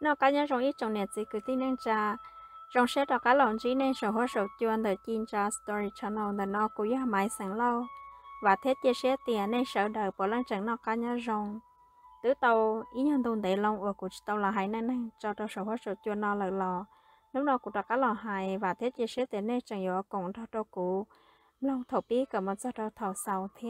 nó cá nhân trong ít trồng nè chỉ cứ tin nên cha rong sẽ đọc cá lòng chỉ nên sổ hóa sổ chuan the chin cha story channel the nó cũng ya mai sáng lâu và thiết chia sẻ tiền nên sợ đời bỏ lăng chẳng nó cá nhân rong từ tàu ý nhân tồn tại long ở của tàu là hai nên nên cho tàu sổ hóa sổ chuan nó lợi lò lúc nào cũng đọc cá lòng hai và thiết chia sẻ tiền nên chẳng yếu cùng thao tàu cũ long thổ bí cầm một số thầu sau thế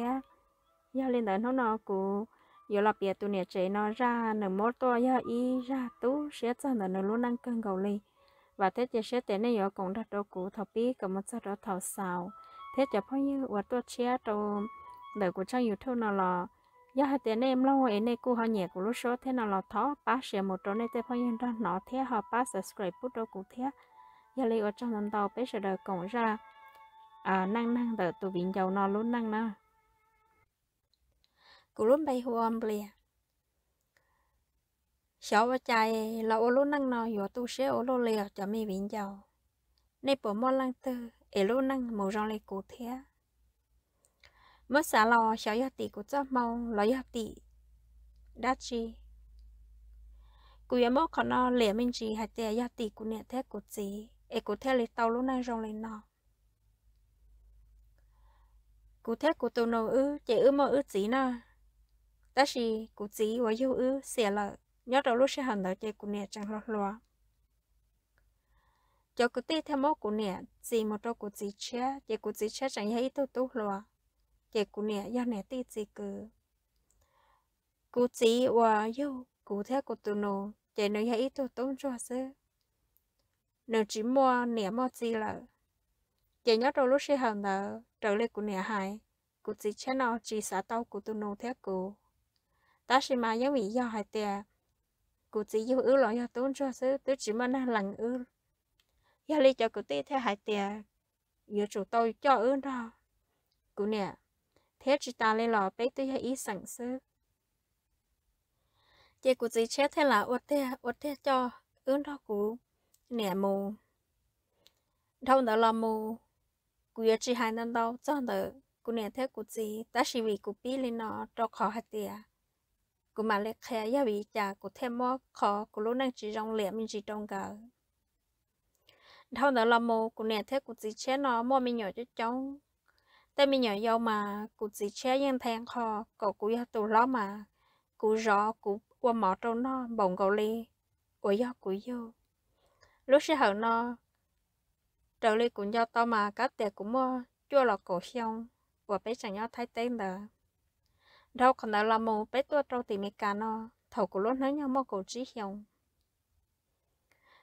giao liên tới nó nó cũng giờ là bia tụi nè chế nó ra nửa mốt to ya y ra tú sẽ cho nửa nửa luôn năng cân cầu ly và thế chế sẽ thế này giờ cũng đặt đồ cũ thọ bí cầm một số đồ thọ xào thế chế phong như và tôi chia đồ để của trang youtube nào là giờ hai thế em lâu em này cô họ nhẹ của lúc số thế nào là thọ ba sẽ một chỗ này thế phong như đó nó thế họ ba subscribe bút đồ cũ thế giờ lấy ở trong lần đầu bây giờ đời cũng ra à năng năng đời tụi bình giàu nó luôn năng năng gồm bay hôm lìa sáu vợ trai là ô lô năng nào yo tu sửa ô lô lìa cho mi vĩnh giàu nay bỏ mò lăng tư ế lô năng màu ròng lì cụ thế mất xả lò sáu yo tì của cho mau lò yo tì đa chi cụ yếm mốt còn nó lìa mình chi hạt tè yo tì của nè thế của gì ế của thế lì tàu lô năng ròng lì nọ cụ thế của tàu nô ư chỉ ư mơ ư chỉ nè ta chỉ cụ và yêu ư sẽ là nhớ đầu lúc sẽ hẳn là chơi cụ nè chẳng lo lo cho cụ theo mẫu cụ nè chỉ một đầu cụ chỉ chia chỉ cụ chẳng hay tu tu lo chỉ cụ nè do nè tê chỉ cứ cụ và yêu cụ theo cụ tu nói hay tu tu cho sư chỉ mua nè mua chỉ là chỉ nhớ đầu lúc sẽ hẳn là trở lại cụ nè hại cụ chỉ chia chỉ xả tao cụ theo cụ ta là mà giống bị do hai tiền cụ chỉ yêu ư lo do tốn cho sư tôi chỉ mà năng lành ư do lý cho cụ tê theo hai tiền giờ chủ tôi cho ư đó cụ nè thế chỉ ta lên lò bé tôi hay ý sẵn sư chị cụ chỉ chết thế là ốt thế ốt thế cho ư đó cụ nè mù đâu đó là mù cụ giờ chỉ hai năm đâu cho đỡ cụ nè thế cụ chỉ ta chỉ vì cụ biết lên nó cho khó hai tiền กูมาเล็กแค่ยาวีจากกูเทมอขอกูรู้นั่งจีจงเหลี่ยมจีจงกะเท่านั้นละโมกูเนี่ยเทกูจีเชนอมอมีหน่อยจะจงแต่มีหน่อยยาวมากูจีเชยังแทงคอกูกูยาตัวล้อมากูรอกูว่าหมอตรงนอบ่งกูลีกูยากูยู lúc sẽ hở nó trở lên cũng do tao mà các tiệc cũng mua chua là cổ xong và bé chẳng nhau thay tên là đâu còn đó là mù bé tua trâu tỉ mì cà nó thầu của lốt nói nhau mò cổ trí hiồng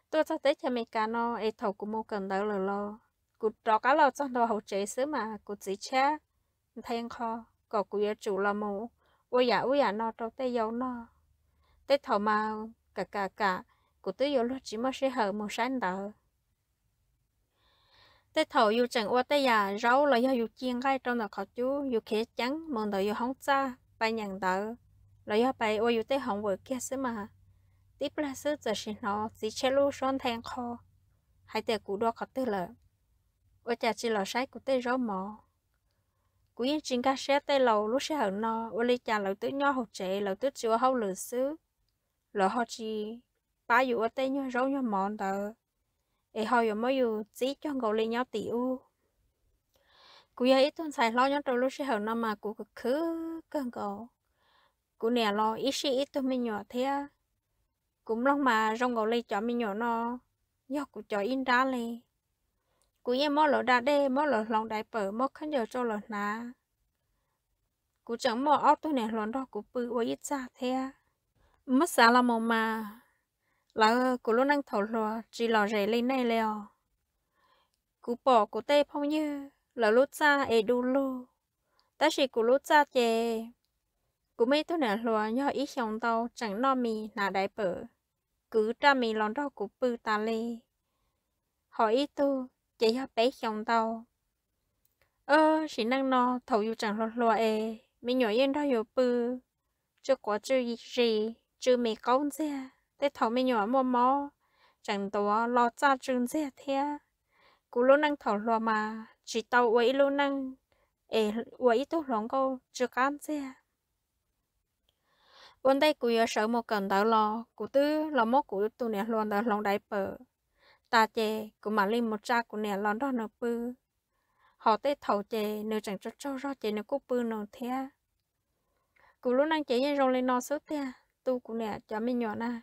tua cho tới cho mì cà nó ấy thầu của mù cần đó là lo cụ trò cá lo cho đầu hậu chế xứ mà cụ chỉ cha thay kho cỏ của yêu chủ là mù ôi dạ ôi dạ nó trâu tê dầu nó tê thầu mà cả cả cả cụ tư yêu lốt chỉ mò sẽ hở mù sáng đỡ tế thầu yêu chẳng qua tế già rau là do yêu chiên gai trong đó khó chú yêu khế trắng mừng đầu yêu hóng cha bay nhận tờ, rồi do bài ôi tới hỏng vừa kia xí mà tiếp là sư giờ xin nó chỉ chế lu son thang kho hãy để cụ đo khắc tư lợ ôi chả chỉ là sai cụ tê rõ mỏ cụ yên chính ca xe tê lầu lúc xe hận nó ôi lý chả lầu tứ nho học trẻ lầu tứ chưa hậu lửa xứ lỡ họ chỉ ba dụ ở tê nho râu nho mòn tờ ấy họ dù mới dù chỉ cho ngầu lên nhau tỷ u cú giờ ít tuần xài lo nhớ trâu lúc sẽ hở năm mà cú cứ khứ cơn cổ cú nè lo ít xí ít tuần mình nhỏ thế cũng long mà rong gầu lấy cho mình nhỏ nó do cú cho in ra lên cú giờ mò lỗ đá đê mò lỗ lòng đại bờ mò khăn giờ cho lỗ ná cú chẳng mò áo tuần nè lòn đó cú bự với ít xa thế mất xa là mò mà là cú luôn đang thầu lò chỉ lò rẻ lên này lèo cú bỏ cú tê phong như là lúc xa e đu lô ta chỉ của lúc xa chè của mấy tôi nè lúa nhỏ ít xong tàu chẳng lo mì nà đại bờ cứ tra mì lon đó của bư ta lê hỏi ít tu chỉ cho bé xong tàu ơ chỉ năng no thầu dù chẳng lo lúa e mi nhỏ yên đó dù bư quá có chưa gì chưa mì câu ra tới thầu mi nhỏ mò mò chẳng tàu lo cha chừng ra thế cú lô năng thầu lúa mà chỉ tàu quấy luôn năng ê quấy tốt lòng câu chưa can xe vốn đây ở sợ một cần tàu lò cụ tư là mốt cụ tu nè luôn tàu lòng đại bờ ta chè cụ mà lên một cha cụ nè lon đó nó bư họ tê thầu chè nửa chẳng cho cho ra chè nửa cúc bư nó thế à? cụ luôn năng chè rong lên nó sớt thế à? tu cụ nè cho mình nhỏ na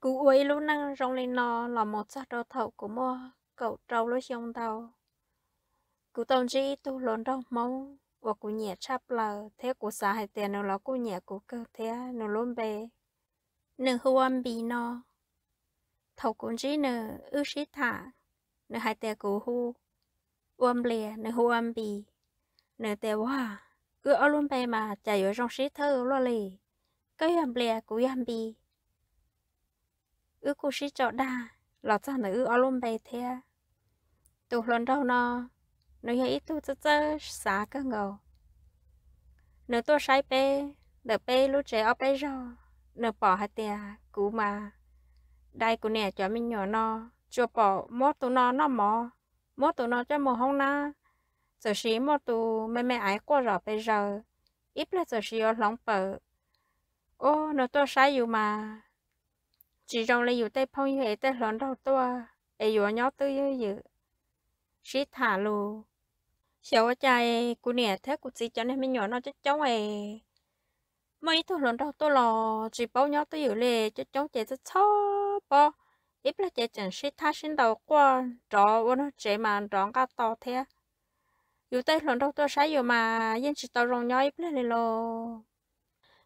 cụ ấy luôn năng rong lên nó là một sát đầu thầu của mò cậu trâu lối sông tàu cú tông chỉ tu lon đâu mau và cú nhẹ chắp lờ thế cú xả hai tiền nó là cú nhẹ cú cơ thế nó luôn bề nửa huam bì nó thầu cũng chỉ nửa ư sĩ thả nửa hai tiền cú hu huam lìa nửa huam bì nửa tiền hoa cứ ở luôn bề mà chạy ở trong sĩ thơ lo lì cái huam lìa cú huam bị ư cú sĩ chọn đa lọt ra nửa ư ở luôn bề thế tụ lần đâu nó nó hay ít tuổi chớ chớ xả cơ ngầu nó tôi sai pe đỡ pe lúc trẻ ở pe rồi nó bỏ hạt tiề cú mà đây cú nè cho mình nhỏ nó cho bỏ mốt tụ nó nó mò mốt tụ nó cho mồ hông na giờ xí mốt tụ mẹ mẹ ái qua rõ bây giờ ít là giờ xí ở lòng bờ ô nó tôi sai dù mà chỉ trong là dù tay phong hệ tay lòng đầu tôi ấy dù nhỏ tư như vậy xí thả lù hiểu chạy cô nè thế cô chỉ cho nên mình nhỏ nó chết cháu này mấy thằng lớn đâu tôi lo chỉ bao nhiêu tôi hiểu lệ chết cháu chạy rất khó bo ít là chạy chẳng xí tha sinh đầu qua trò vô nó chạy mà tròn cả to thế dù tay lớn đâu tôi sai dù mà yên chỉ tao rong nhau ít là này lo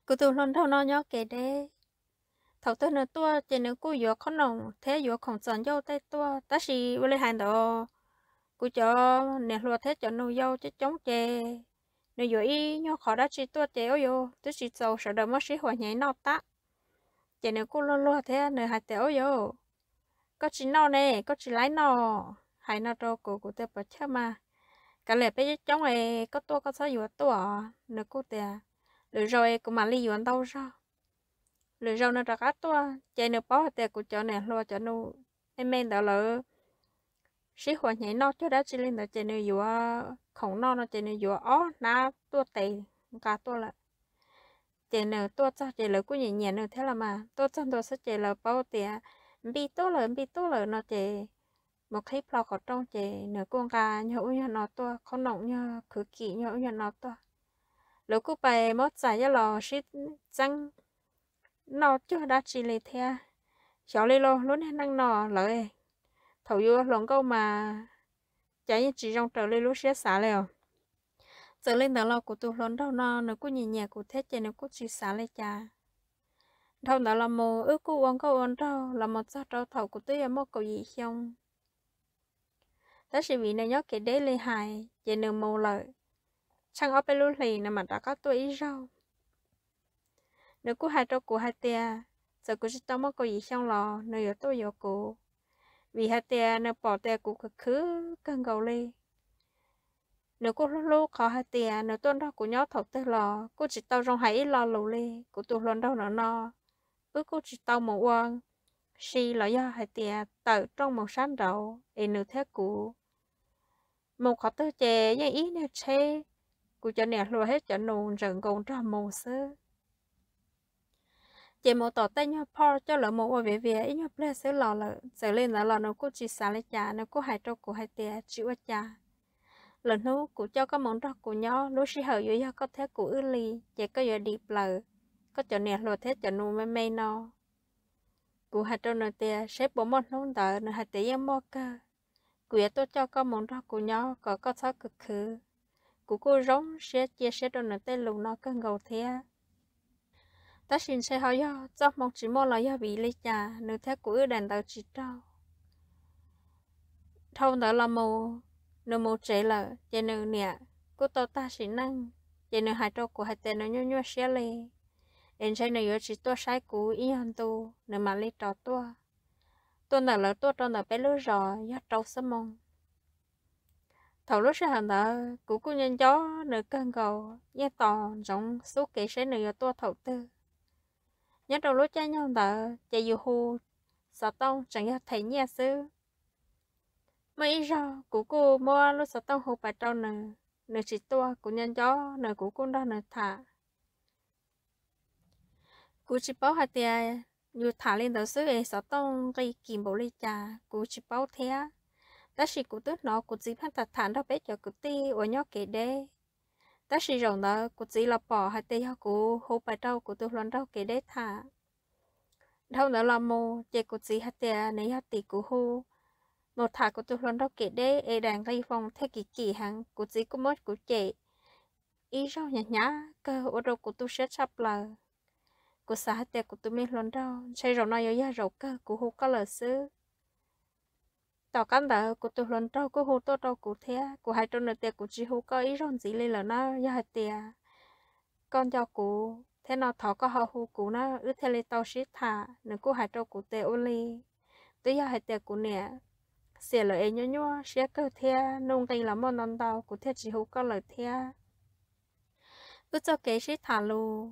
cứ tụi lớn đâu nó nhỏ kể đấy thầu tôi nữa tôi chỉ nếu cô vừa không nồng thế vừa không sẵn vô tay tôi ta chỉ vô lấy hàng đó กูจะเนี่ยรัวเทจะนูยาวจะจ้องเจนูอยู่อีนขอได้ชีตัวเจออยู่ตัวชีโซสดมชีหัวใหญ่นอตะเจนูกูรัวรัวเทนูหายเตออยู่ก็ชีนอเน่ก็ชีไลนอหายนอโตกูกูเตปะเชื่อมาก็เลยไปจ้องเอก็ตัวก็ซะอยู่ตัวนูกูเตะหรือเราเอกูมาลีอยู่อันเต้าซะ lựa rau nó ra cá tua chạy nước bó thì cũng cho nè lo cho nu em men đó là sĩ hoa nhảy nó cho đó chỉ lên đó trên nơi vừa khổng nó nó trên nơi vừa ó na tua tệ cả tua lại trên nơi tua cho trên lời cũng nhảy nhảy nữa thế là mà tua cho tua sẽ trên lời bao tiền bị tua lời bị tua lời nó trên một khi plau có trong trên nửa con gà nhậu nhau nó tua con nọng nhau khử kỹ nhậu như nó tua lúc cũng phải mất giải cho lò sĩ răng nó chưa đó chỉ lên theo cháu lên lo luôn đang nọ lợi thầu yêu lòng câu mà chả như chỉ trong trời lên lúc sẽ xả lèo giờ lên đó lo của tôi lớn đâu nó nó cũng nhẹ nhẹ của thế chơi nó cũng chỉ xả lên cha đâu đó là một ước cô uống câu uống đâu là một sao đâu thầu của tôi là một cầu gì không đó sẽ vì nó nhớ cái đấy lên hài về nửa mù lợi chẳng ở bên lúc này mà đã có tôi ít rau nếu cô hai trâu cô hai tia giờ cô chỉ tao mất cô gì không lò nếu giờ tôi giờ cô vì hạt tiền nó bỏ tiền cũng cứ cứ cần gầu lê nếu cô lúc lúc khó hạt tiền nếu tuần đó của nhau thọc tới lò cô chỉ tao trong hãy lo lù lê của tôi luôn đâu nó no ước cô chỉ tao một quăng si là do hạt tiền tự trong một sáng đầu em nửa thế cũ một khó tư chè với ý nè chê cô cho nè lùa hết cho nụ rừng cùng cho mù sơ chị một tỏ tay nhau po cho lỡ một về về ít nhau ple sẽ lò lỡ sẽ lên là lò nó cũng chỉ xả lấy trà nó cũng hay trâu cũng hay tè chịu ở trà lần nu cũng cho có món đó của nhau lúc xí hở dưới có thế của ư lì chị có giờ đi lờ có chỗ nè lùa thế chỗ nu mê mê no cụ hạt trâu nội tè xếp bố món nông tờ nội hạt tiền em mò cơ cụ tôi cho có món đó của nhau có có thắc cực khứ cụ cô rống sẽ chia sẻ cho nội tên lùn nó cơn ngầu thế ta xin xe họ do do một chỉ một là do bị lấy trà nếu thế của đàn tàu chỉ trâu thâu đó là mù nếu mù trẻ là chỉ nữ nè của tàu ta xin năng chỉ nữ hai trâu của hai tên nó nhua nhua xe lê em xe yếu chỉ tua sai cú ý hàn tu nếu mà lấy trò tua tua nào là tua trâu nào bé lứa rò do trâu sớm mong thầu lúc sẽ hàng đó của cô nhân chó nửa cơn cầu nhé toàn giống số kể sẽ nửa tua thầu tư nhất đầu lúc cha nhau đã chạy dù hồ sao tông chẳng nhớ thấy nhà sư mấy giờ cụ cô mua lúc sao tông hồ bà trâu nè nè chỉ tua của nhân cho nè cụ cô đó nè thả cụ chỉ bảo hạt tiền như thả lên đầu sư ấy sao tông gây kìm bộ lấy trà cụ chỉ bảo thế ta chỉ cụ tước nó cụ chỉ hắn thật thản đó bé cho cụ ti ở nhỏ kể đê ta sử dụng đó cũng chỉ là bỏ hạt tiêu của hồ bài đâu của tôi luôn đâu kể đấy thả đâu đó là mô chỉ cũng chỉ hạt tiêu này hai tỷ của hô một thả của tôi luôn đâu kể đấy ấy đang gây phòng theo kỳ kỳ hàng của chỉ có mất của chị ý rau nhả nhã cơ ở đâu của tôi sẽ sắp là của xã hạt tiêu của tôi mình luôn đâu xây rộng nói yếu ra rộng cơ của hồ có lời xứ tao căn đã của tụi lần trâu của hồ tao trâu của thế của hai trâu nội tiệt của chỉ hồ có ý rằng gì lên là nó ya tiệt con cho cụ thế nó thọ có họ hồ cụ nó ư thế lên tao xí thả nữa của hai trâu của tê ôn li tụi ya hai tiệt của nè xẻ lời ấy nhớ nhớ xẻ cơ thế nông tình là món non tao của thế chỉ hồ có lời thế ư cho kế xí thả lù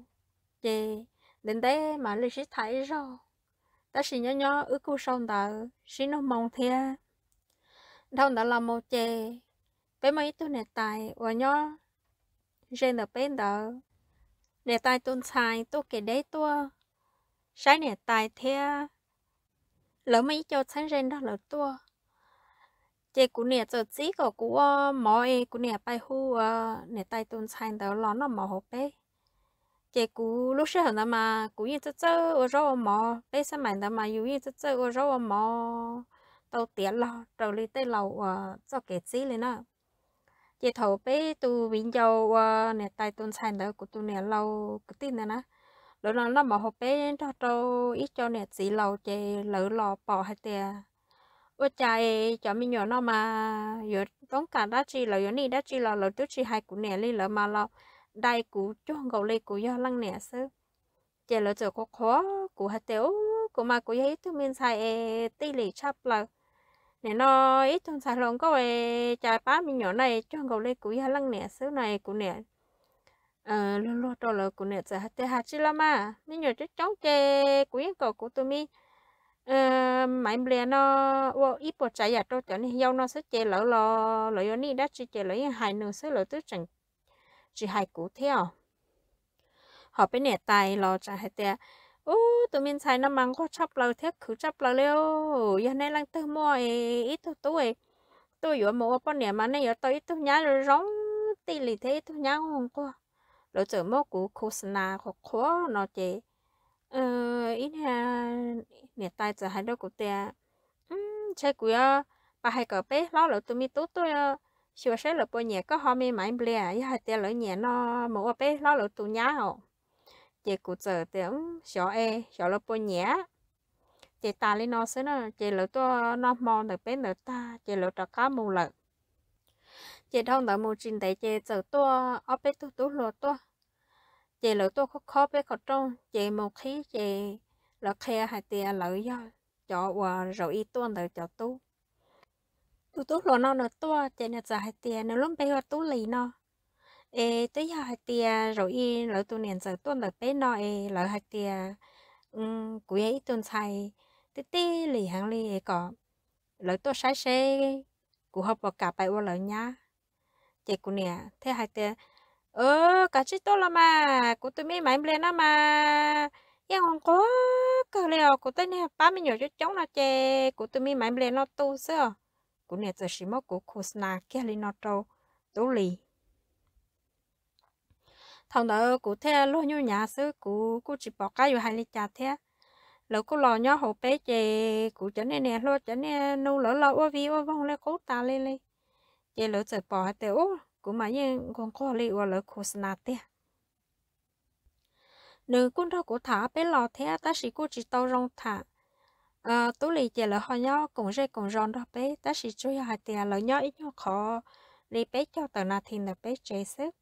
về đến đấy mà lịch xí thả rồi ta xí nhớ nhớ ước cô sống tao xí nó mong thế đâu đã làm một chè bé mấy tôi nè tài và nhó trên là bé đỡ nè tài tôn xài tôi kể đấy tôi sáng nè tài thế lỡ mấy cho sáng trên đó là tôi chị cũng nè giờ chỉ có cú mọi của nè bay hu nè tay tôn sang đó lón nó mỏ hộp bé chị cũng lúc xưa hơn mà cũng như chơi chơi ở rồi mỏ bé xem mày đó mà yêu như chơi chơi ở rồi mỏ tàu tiền lo trầu lý tới lầu ờ, cho kẻ xí lên nữa chị thầu bé tu vinh dầu ờ, nè tay tôn sản đó của tu nè lâu cái tin này nè đó là nó bảo hộp bé cho cho ít cho nè xí lầu chị lỡ lò bỏ hai tiền ô chạy cho mình nhỏ nó mà nhớ tốn cả đã chi là nhớ này đã chi là lỡ trước chi hai của nè lên lỡ mà lọ đây của cho gầu lên của do lăng nè sư chị lỡ chờ có khó của hai tiểu của mà của giấy tu mình xài tê lệ chắp là nè nó ít trong xà lòng có về trái bá mình nhỏ này cho gầu lên cúi hà lăng nè xứ này cú nè ờ luôn luôn đó là cú nè giờ hạt tê hạt chi lắm à mình nhỏ chút chống chê cúi cầu của tôi mi ờ mày bè nó ô ít bộ dạ trái giặt tôi cho nên dâu nó sẽ chê lỡ lò lỡ yo ni đã chỉ chê lỡ hai nửa xứ lỡ tức chẳng chỉ hai cú theo họ bên nè tài lò chả hạt tê ô tụi mình xài nó măng có chấp là thế cứ chấp là leo giờ này lăng tư mua ít thôi tôi tôi vừa mua bao nè mà này giờ tôi ít tôi nhá rồi rong tì lì thế tôi nhá không có rồi chờ mua của cô sna khó khó nó chế, ờ ít nè, nè tay giờ hai đôi của tè, um chơi của bà hai cờ bé lo rồi tụi mình tốt tôi sửa sẽ là bao nhẹ có hôm nay mãi blia giờ hai tia lỡ nhẹ nó mua bé lo rồi tụi nhá không chị cụ giờ tiếng xó e xó lô bò nhé chị ta lên nó xí nó chị lỡ to nó mò được bé nữa ta chị lỡ trọ cá mù lợ chị thông đỡ mù trình đấy chị giờ to ở bé tu tu lô to chị lỡ to khó khó bé khó trong chị một khí chị lỡ khe hai tia lỡ do cho và rồi y tuân được cho tu tu tu lô nó nữa to chị nè giờ hai tia nó luôn bây giờ tu lì nó ê tới giờ hạt rồi y lỡ tu tuôn lỡ bé nọ ê lỡ hạt tia um sai tí tí lì hàng lì có lỡ tu sai xe cú học bỏ cả bài ô lỡ nhá chạy cú nè thế hạt tia ơ cả chị tôi là mà cú tôi mi mãi lên đó mà em không có cơ leo cú tôi nè ba mươi nhiều cho chống nó chè cú tôi mi mãi lên nó tu sơ cú nè giờ chỉ mất cú khusna kia lì nó trâu tú lì thằng đó cụ thế lo nhu nhà xứ cụ cụ chỉ bỏ cái hai lít trà thế lỡ cụ lo nhó hộp bé chè cụ chả nên nè lo chả nên nâu lỡ lỡ ô vi ô vong lẽ cố ta lên lên chè lỡ chở bỏ hai tiểu cụ mà như còn có lì ô lỡ cụ sna thế nửa quân đó cụ thả bé lò thế ta sĩ cụ chỉ tao rong thả à tú lì chè lỡ họ nhó cũng rê cũng rong đó bé ta sĩ chơi hai tiền lỡ nhó ít nhó khó lì bé cho tờ na thiên là bé chè sức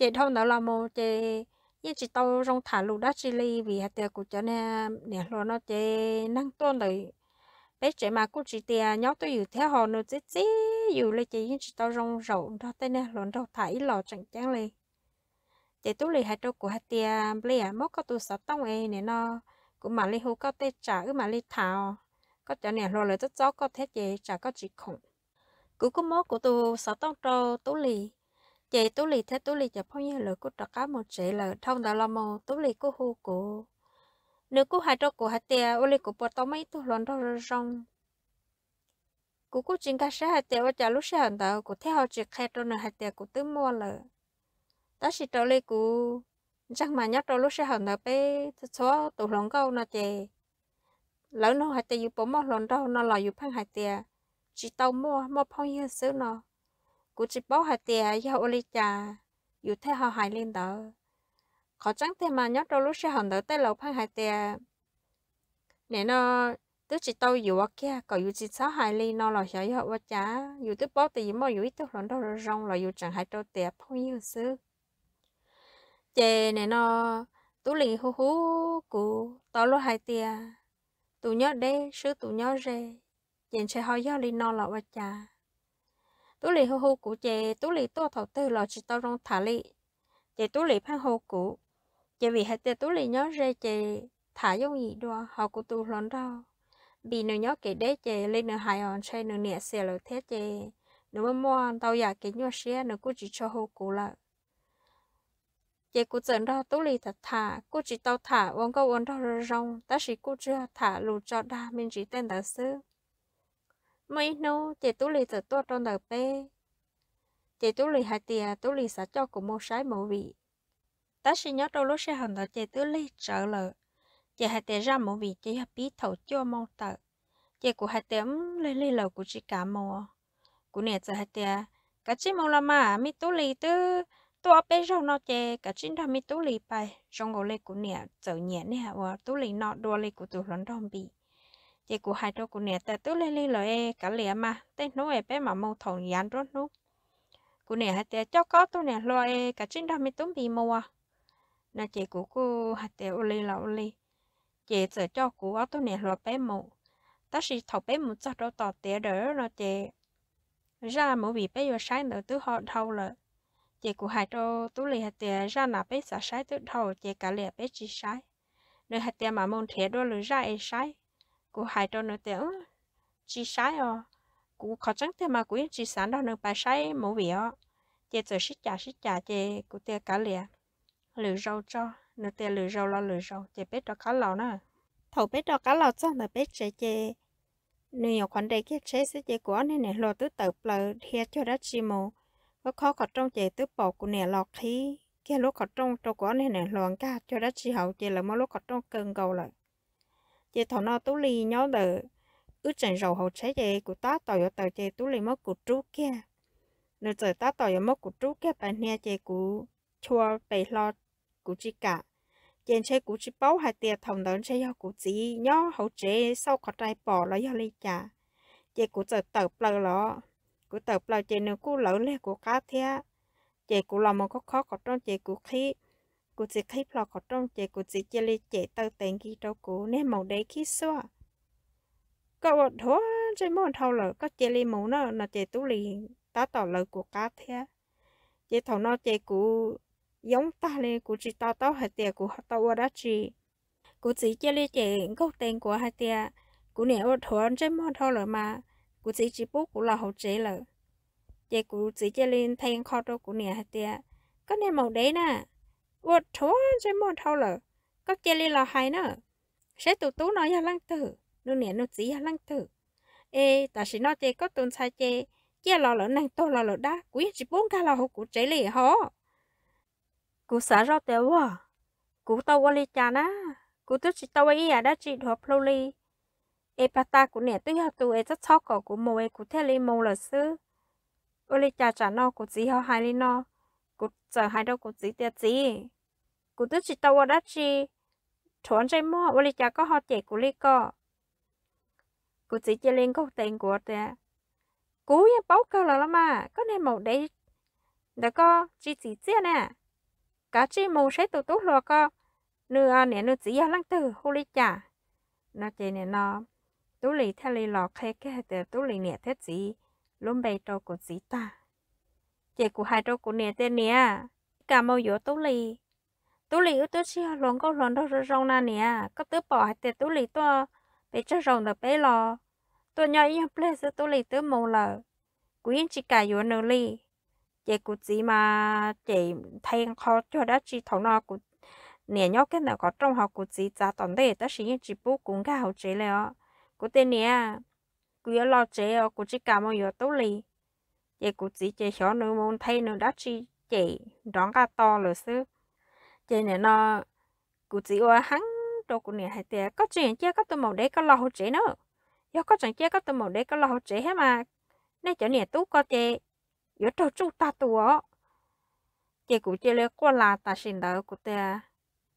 chị thông đó là một chị nhưng chị tao trong thả lũ đất chili vì hạt tiêu của cho nên nè luôn nó chị năng tuôn rồi bé trẻ mà cũng chị tia nhóc theo họ nó chết chết dù là chị nhưng chị tao rong rậu đó tên nè luôn đâu thải lò chẳng chẳng lì chị tú lì hạt tiêu của hạt tiêu, tia lì mốt có tu sập tông e nè nó cũng mà lì hú có tê trả mà lì thảo có cho nè luôn lại rất rõ có thế chị chả có chị khủng cũng có mốt của tu sập tông trâu tú lì chị tú lì thế tú lì chả phong như lỡ của trò cá một chị là thông đã là mò tú lì của hồ cổ nếu của hai trọc của hai tia ô lì cô bỏ tao mấy tú loạn đâu rồi rong cô cô chính cái sẽ hai tia và chả lúc sẽ hẳn tao cô theo họ chỉ khai cho nửa hai tia của tư mua lỡ ta chỉ trâu lì của chắc mà nhắc trâu lúc sẽ hẳn tao bé số tụ lòng câu nó chị lỡ nó hai tia dù bỏ mò loạn đâu nó là dù phang hai tia chỉ tao mua mua phong như xứ nó กูจะบอกให้เตียยาอุลิจาอยู่เท่าหายลินเตอขอจังเตียมายัดเราลุชหันเตอเตเราพังหายเตียเนี่ยเนาะตัวจิตโตอยู่ว่าแกก็อยู่จิตสาวหายลินเนาะเราเฉยว่าจ้าอยู่ตัวบอกตีมออยู่อีตัวหลอนเรารองเราอยู่จังหายโตเตียพงยืดซื้อเจเนี่ยเนาะตัวลิงฮูฮูกูตอลุหายเตียตัวเนาะเด้ซื้อตัวเนาะเจเจนใช้หอยลินเนาะเราว่าจ้า tú lì hô hô cũ chè tú lì tua thầu tư lò chỉ tao rong thả lì chè tú lì phan hô cũ chè vì hết chè tú lì nhớ rê chè thả dung gì đua họ cụ tu lon đâu bị nửa nhớ kể đế chè lên nửa hai hòn xe nửa nẹt xe lối thế chè nửa mà mua tao giả kể nhua xe nửa cụ chỉ cho hô cũ là chè cụ trần đó tú lì thật thả cụ chỉ tao thả uống câu uống đâu rong ta chỉ cụ chưa thả lù cho đa mình chỉ tên đã xứ mấy nô chị tú lì tự tua trong đời bê chị tú lì hai tìa tú lì xả cho của một sái mẫu vị ta sẽ nhớ trong lúc sẽ hẳn là chị tú lì trở lợ chị hai tìa ra mẫu vị chị hai bí thầu cho mong tợ chị của hai tìa lì lì lầu của chị cả mùa của nè chị hai tìa cả chị mong là mà mi tú lì tư tôi ở bên trong nó chè cả chính ra mi tú lì bài trong ngồi lì của nè chở nhẹ nè và tú lì nọ đua lì của tụ lớn đồng bị chị của hai trâu của nè ta tú lên lên lời cả lẹ mà tên nô em bé mà mâu thuẫn gián rốt nô của nè hai tè cho có tu nè loe cả trên đó mới tốn bị mua nè chị của cô hai tè ô lê là ô lê chị sợ cho của ở tu nè lo bé mù ta chỉ thầu bé mù cho đâu tỏ tè đỡ nó chị ra mù bị bé vừa sáng nữa tú họ thâu lợi chị của hai trâu tú lì hai tè ra nà bé sợ sái tú thâu chị cả lẹ bé chỉ sái nơi hai tè mà mâu thế đó lưỡi ra e sái cô hai cho nó tiếng chỉ sai ó, cô khó chẳng thế mà cô chỉ sáng đó nó bài sai mổ bì à chị rồi xích chả xích chả chị cô tiệt cả lìa lừa rau cho nó tiệt lừa rau lo lừa rau chị biết đó cá lẩu nè thầu biết đó cá lẩu cho mà biết chị chị nếu nhiều khoản đề kia chế sẽ chị của nên này lo tứ tự lờ thiệt cho đó chi mồ có khó khó trong chị tứ bỏ của nè lọt khí cái lúc khó trong cho của nên này loạn ca cho đó chi hậu chị là mỗi lúc khó trong cơn cầu lại chị thọ nó tú lì nhớ đỡ ước chẳng rầu hậu trái chị của ta tỏ yếu tờ chị tú lì mất của chú kia nửa giờ ta tỏ yếu mất của chú kia bạn nghe chị của chua bày lo của chị cả trên xe của chị bao hai tiệt thòng đón xe yêu của chị nhớ hậu chế sau có trái bỏ là yêu lấy trả chị của giờ tờ bờ lo của tờ bờ chị nửa cú lỡ lẽ của cá thế chị của lòng mà có khó có trong chị của khi กูจะคลิปหลอกขอต้องเจกูจะเจริญเจเตอเต็งกีเจ้ากูเนี่ยมองได้คิดซัวก็อดทัวใจมอนเท่าเลยก็เจริญหมูเนาะน่ะเจตุลีตาต่อเลยกูก้าเทียเจเท่าเนาะเจกูยงตาเลยกูจีตาเต้าหายเตียกูตัวดัจีกูจีเจริญเจกูเต็งกูหายเตียกูเนี่ยอดทัวใจมอนเท่าเลยมากูจีจีปุ๊กูหล่อหัวเจเลยเจกูจีเจริญแทงคอตัวกูเนี่ยหายเตียก็เนี่ยมองได้น่ะ我错这么偷了，搞这里老海呢，谁都都那样浪子，那年那子样浪子，哎，但是那这个东西这，这老了能多老了哒，估计本家老好古这里哈，古啥绕的哇，古到我里家呢，古都只到我一呀，那只多铺里。เอปตากูเนี่ยตัวตัวเอจะชอบกับกูโมเอกูเทลิโมเลซื้อโอเลจ่าจ่านอกูจีเขาหายเลยนอ hai tiệt gì, gì, กูจะให้เรากูจีเตียจีกูตื้อจิตตัวดัชีถอนใจมั่ววันนี้จะก็หอเจกูลีก็กูจีเจริญก็เต็งกูเตียกูยังเป้าเกลือละมาก็ในหมดได้แล้วก็จีจีเจียเนี่ย cả chỉ mù sẽ tụt tụt lo co, nửa à, nè nửa chỉ à, lăng từ hô lý chả nó chỉ nè nó tú lì theo lì lọ khe khe từ tú lì nè thế chỉ luôn bày trâu của chỉ ta chị của hai trâu của nè tên nè cà mau yếu tú lì tú lì yếu tố chi lon có lon đó rồi rong na nè có tứ bỏ hai tên tú lì to bé cho rong được bé lo tôi nhỏ yên ple sẽ tú lì tứ mù lờ của yên chỉ cả yếu nửa lì chị của chị mà chị thay khó cho đã chị thấu nó của nè nhóc cái nào có trong học của chị giá tổng đề tất nhiên chị bố cũng cả học chế lẹ của tên nè của lo chế của chị cà mau yếu tú lì chị cụ chỉ chị cho nó môn thấy nó đất chi chị đón cả to rồi sư chị này nó cụ chỉ ở hắn đồ cụ nè hay tiệt có chuyện chưa có tôi màu đấy có lo hỗ trợ nữa do có chuyện chưa có tôi màu đấy có lo hỗ trợ hết mà nay chỗ này tú có chị yếu trâu chú ta tùa chị cụ chị lấy qua là ta xin đỡ cụ tiệt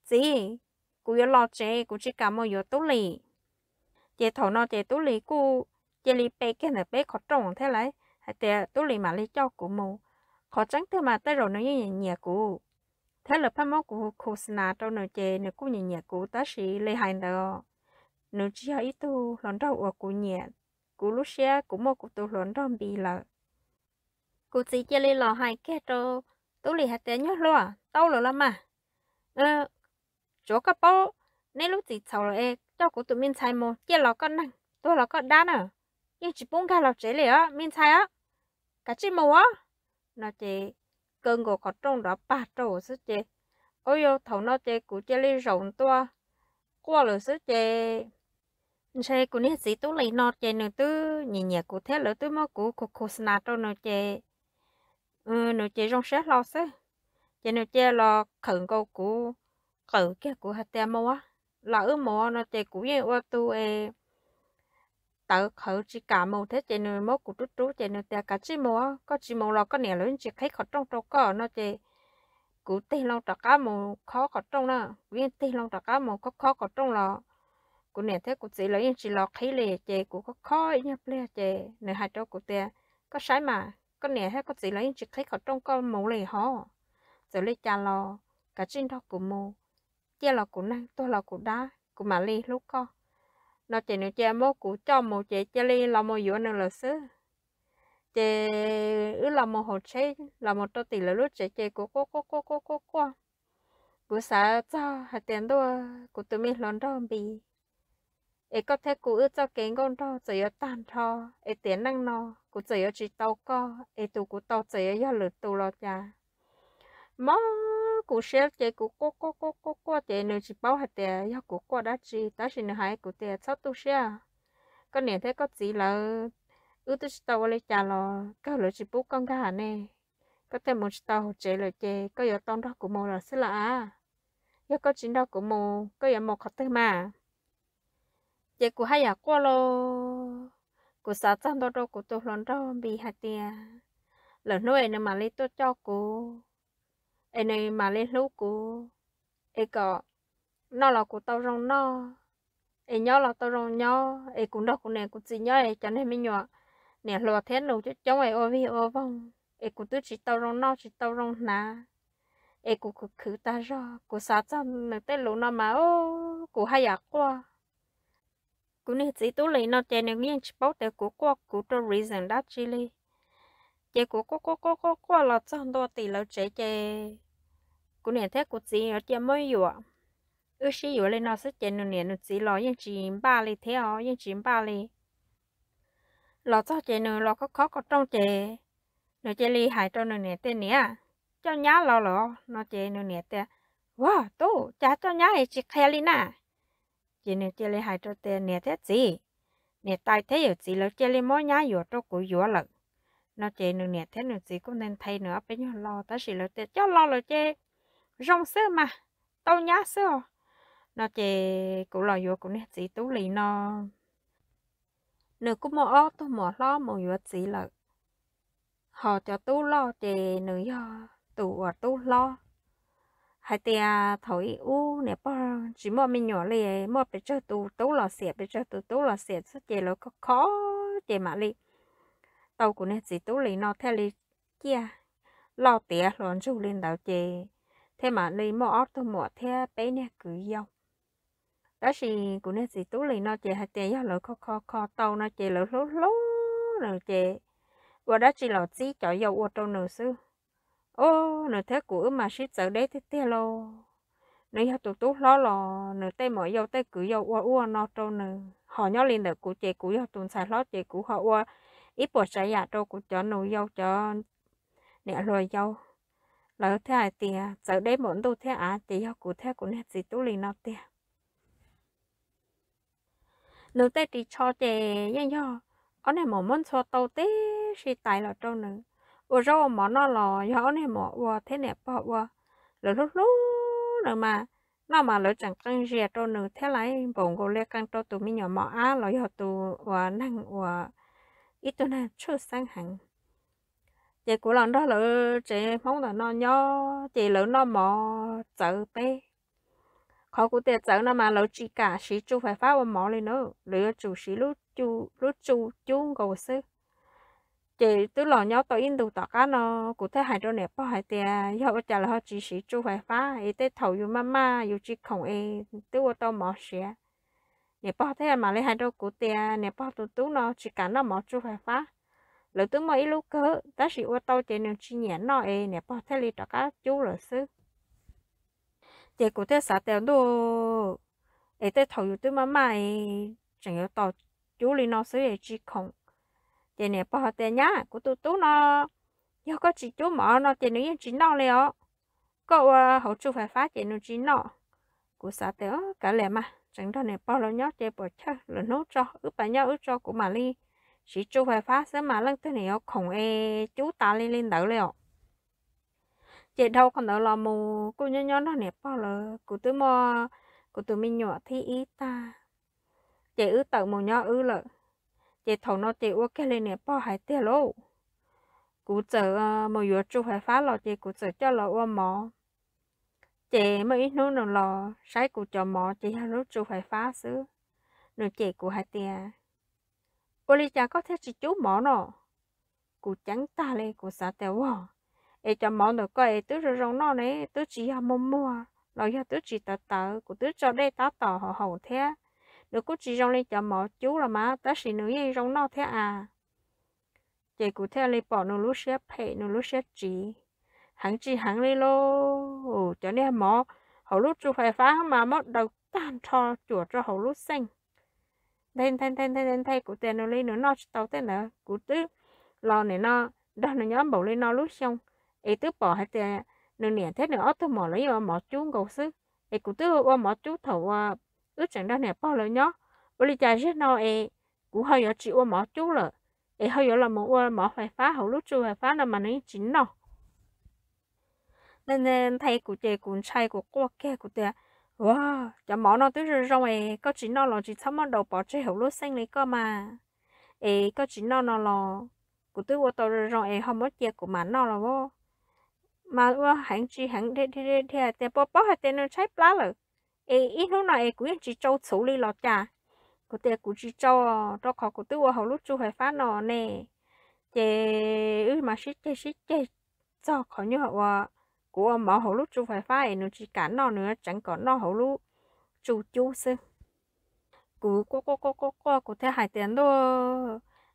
gì cụ yếu lo chị cụ chỉ cảm ơn yếu tú lì chị thầu nó chị tú lì cụ chị lì bé cái này bé khó trồng thế lại hay tè tôi liền mà lấy cho cụ mù khó tránh thứ mà tới rồi nó như nhẹ cụ thế là phải máu cụ cụ sna trong nửa chè nửa cụ nhẹ nhẹ cụ ta sĩ lấy hai đó, nửa chỉ hay tu lần đầu ở cụ nhẹ cụ lúc xe cụ mò cụ tu lần đầu bị lợ cụ chỉ chơi lấy lò hai cái đó, tôi liền hay tè nhớ lo tao rồi lắm mà ờ chỗ cái bao nên lúc chỉ sầu rồi e, cho cụ tụi mình xài một chơi lò con năng tôi lò con đan nữa, nhưng chỉ bung ra lò chế liền á mình xài á cái chi mà quá nó chỉ cơn gỗ khó trong đó ba trâu sức chị ôi yêu thầu nó chị cũng chơi lên rộng to qua lửa sức chị xe của nét sĩ tú lấy nó chị nữa tư nhẹ nhẹ của thế lửa tư mà của của cô sna trâu ừ, nó chị ừ nó chị rong xét lo sức chị nó chị lo khẩn câu của khẩn cái của hạt tem mà quá là ước mơ nó chị cũng yêu tu em tớ khẩu chỉ cả màu thế trên nơi mốt của trú trú trên nơi ta cả chỉ màu có chỉ màu là có nẻ lớn chỉ thấy khó trong trong cỏ nó chỉ cụ tê long trà cá màu khó khó trong đó viên tê long trà cá màu có khó khó trong lọ cụ nẻ thế cụ chỉ lấy chỉ lọ khí lệ chè cụ có khó ấy nhập lệ chè nơi hai chỗ cụ tê có sái mà có nẻ thế có chỉ lấy chỉ thấy khó trong con mồ lệ họ giờ lấy trà lọ cả trên đó cụ mồ chia lọ cụ năng to lọ cụ đá cụ mà lì lúc co nó chỉ nếu chơi mô cũ cho một chế chơi li là một yếu nào là sư chế ứ là một hồ chế là một tô tỷ là lúc chế chế cố cố cố cố cố cố cố cú xã cho hạt tiền đua cú tụi mình lớn đâu bị ấy có thể cú ứ cho cái con đó chơi ở tàn thò ấy tiền năng nó cú chơi ở chỉ tàu co ấy tụ cú tàu chơi ở nhà lửa tụ lo cha mong cụ xe chế cụ cô cô cô cô cô chế nữa chỉ bảo hạt tè do cụ cô đã chỉ ta chỉ nữa hai cụ tè sáu tu xe có niệm thế có gì là ưu tư tàu lấy trả lò có lỡ chỉ bút con cả nè có thể một tàu chế lỡ chế có giờ tông đó của mồ là xí là à do có chính đó của mồ có giờ một khát tư mà chế cụ hai giờ qua lo cụ sáu trăm đô đô cụ tu lon đô bị hạt tè lỡ nuôi nữa mà lấy tôi cho cụ em này mà lên lúc của em có nó là của tao rong nó em nhớ là tao rong nhớ em cũng đâu cũng này cũng chỉ nhớ em cho nên mới nhọ nè lo thế nụ cho cháu em ôm vi ôm vong em cũng tôi chỉ tao rong nó chỉ tao rong nà em cũng cứ khử ta ra cũng xa chân nè tới lũ nó mà ô cũng hay giặc qua cũng nè chỉ tôi lấy nó chơi nên nghe chỉ bảo để của qua của tôi reason đã chỉ lấy chơi của cô cô cô cô cô là trong đó thì lâu chơi chơi cô nè thế cô chị ở tiệm mới vừa ư sĩ vừa lên nó sẽ chạy nụ nè nụ chị lo yên chị ba lì thế ó yên chị ba lì lo cho chạy nụ lo có khó có trong chạy nó chạy lì hại cho nụ nè tên nè cho nhá lo lo nó chạy nụ nè tên wow tu cha cho nhá thì chị khai lì nà chị nè chạy lì hại cho thế nè thế gì, nè tai thế giờ chị lo chạy lì mỗi nhá vừa cho cụ vừa lận nó chạy nụ nè thế nụ chị cũng nên thay nữa bây giờ lo ta chỉ lo cho lo lo chơi rong sơ mà tao nhá sơ à. nó chè cụ lò vô cụ nè chỉ tú lì nó nửa cũng mò ó tôi mò lo mò vô chỉ là họ cho tú lo chè nửa do tụ ở tú lo hai tia à, thổi u nè bơ, chỉ mò mình nhỏ lì mò bị cho tú tú lò xẹt bị cho tú tú lò xẹt sao chè nó có khó chè mà lì tàu cụ nè chỉ tú lì nó theo lì kia lo tia lòn chú lên đảo chè thế mà lấy mỏ ớt tôi mỏ thế bé nè cứ dâu đó thì cũng nên gì tú lấy nó chè hạt chè do lỡ kho kho kho tàu nó chè lỡ lố lố nó chè và đó chỉ là chỉ cho dầu ô tô nửa sư ô nửa thế của mà ship sợ đấy thế tia lô nếu như tụt tụt lo lò nửa tay mỏi dầu tay cứ dầu ô ô nó trâu nửa họ nhớ lên được của chè của dầu tuần xài lót chè của họ ô ít bột sải giả dạ trâu của cho nụ dầu cho nè rồi dầu lỡ thế à thì giờ đây muốn tu thế à thì họ cụ thế cũng hết gì tu liền nó tiề, nếu thế thì cho chè nhá nhá ở này mà muốn cho tu thế thì tại là trâu nữa vừa rau mà nó lò nhá ở này mà vừa thế này bỏ vừa lỡ lúc lúc nữa mà nó mà lỡ chẳng cần gì trâu nữa thế lại bồn cô lê căng trâu tụi mình nhỏ mỏ á lỡ giờ tụi vừa năng vừa ít tu này chưa sang hàng chị cũng lần đó là chị mong là nó nhó chị lớn nó mò chở bé khó của tiền chở nó mà lỡ chỉ cả sĩ chú phải phá vào mỏ lên nữa lỡ chủ sĩ lúc chú lúc chú chú cầu sư chị tứ lò nhó tôi in đủ tọt cá nó cụ thể hai đôi nẹp bao hai tiền giờ trả lời chỉ sĩ chú phải phá ý tết thầu dù mama dù chỉ không ý e, tứ ô tô mỏ xe nẹp bao thế mà lấy hai đôi cụ tiền nẹp bao tụ tú nó chỉ cả nó mỏ chú phải phá lỡ tôi mới lúc cơ ta chỉ ô tô chạy đường chi nhãn nọ ấy nè bỏ thay lì cho các chú lỡ sư chạy cụ thể xả tèo đồ ấy tới thầu tôi mà mày chẳng yếu tàu chú lì nó sư ấy chỉ không chạy nè bỏ tè nhá của tôi tú nó do có chỉ chú mỏ nó chạy đường chỉ nọ lẹ ó cậu hậu chú phải phá chạy đường chỉ nọ của xả tèo cả lẹ mà chẳng đó nè bỏ lỡ nhó chạy bỏ chơi lỡ nốt cho ướp bà nhau, ướp cho của mà ly chỉ chú phải phát sớm mà lần thứ này khổng e chú ta lên lên đỡ liệu chị đâu còn đỡ là mù cô nhớ nhớ nó nẹp bao lờ của tôi mò của tứ mình nhỏ thì ý ta chị ư tự mù nhớ ư lợ chị thầu nó chị uống cái lên nẹp bao hải tiệt lô cô chờ mù yếu chú phải phát là chị cô chờ cho lọ uống mò chị mới ít nô nô lò sái cô cho mò chị hà lúc chú phải phát xứ nửa chị cô hải tiệt cô lý cha có thể chỉ chú mỏ nọ cụ trắng ta lên cụ xã tèo wò ê cho mỏ nọ coi ê tứ rồi rong nọ này tứ chỉ hà mông mua nói hà tứ chỉ tờ tờ cụ tứ cho đây tao tỏ họ hầu thế được cụ chỉ rong lên cho mỏ chú là má tớ xì nữ gì rong nọ thế à chị cụ theo lên bỏ nụ lúc xếp hệ nụ lúc xếp chỉ hắn chỉ hắn lên lô cho nên mỏ hầu lúc chú phải phá mà mất đầu tan cho chuột cho hầu lúc xanh then then then then then thay cụ tiền nó lên nó nó tàu tên là cụ tứ lò này nó đó nó nhóm bầu lên nó lúc xong ấy tứ bỏ hết tiền nó nè thế nữa tôi mỏ lấy vào mỏ chú cầu sứ ấy cụ tứ qua mỏ chú thầu ờ, ướt chẳng đó nè bao lời nhó bởi vì trái rất no ấy cụ hơi ở chỉ qua mỏ chú rồi ấy hơi ở là một qua mỏ phải phá hậu lúc chú phải phá là mà nó chính nó nên thầy cụ chè cụ trai của cô kia cụ tiền wow cho mỏ nó tới rồi rồi chỉ nó là chỉ thắm món đầu bỏ chơi hậu lúa xanh lấy cơ mà ê có chỉ nó nó là của tôi qua tàu rồi rồi không mất chia của mà nó là vô mà qua hãng chỉ hãng thế thế thế thế thế bỏ bỏ hay tên nó chạy plá rồi ê ít hôm nay của chỉ châu xử lý lọt trà của tiền của chỉ châu cho của tôi qua hậu lúa phải phá nó nè chị ư mà xích chơi xích chơi cho khó như họ của mỏ hậu lúc chú phải phải nó chỉ cả nó nữa chẳng có nó hậu lúc chú chú sư cú cô cô cô cô cô cô thế hai tiền đô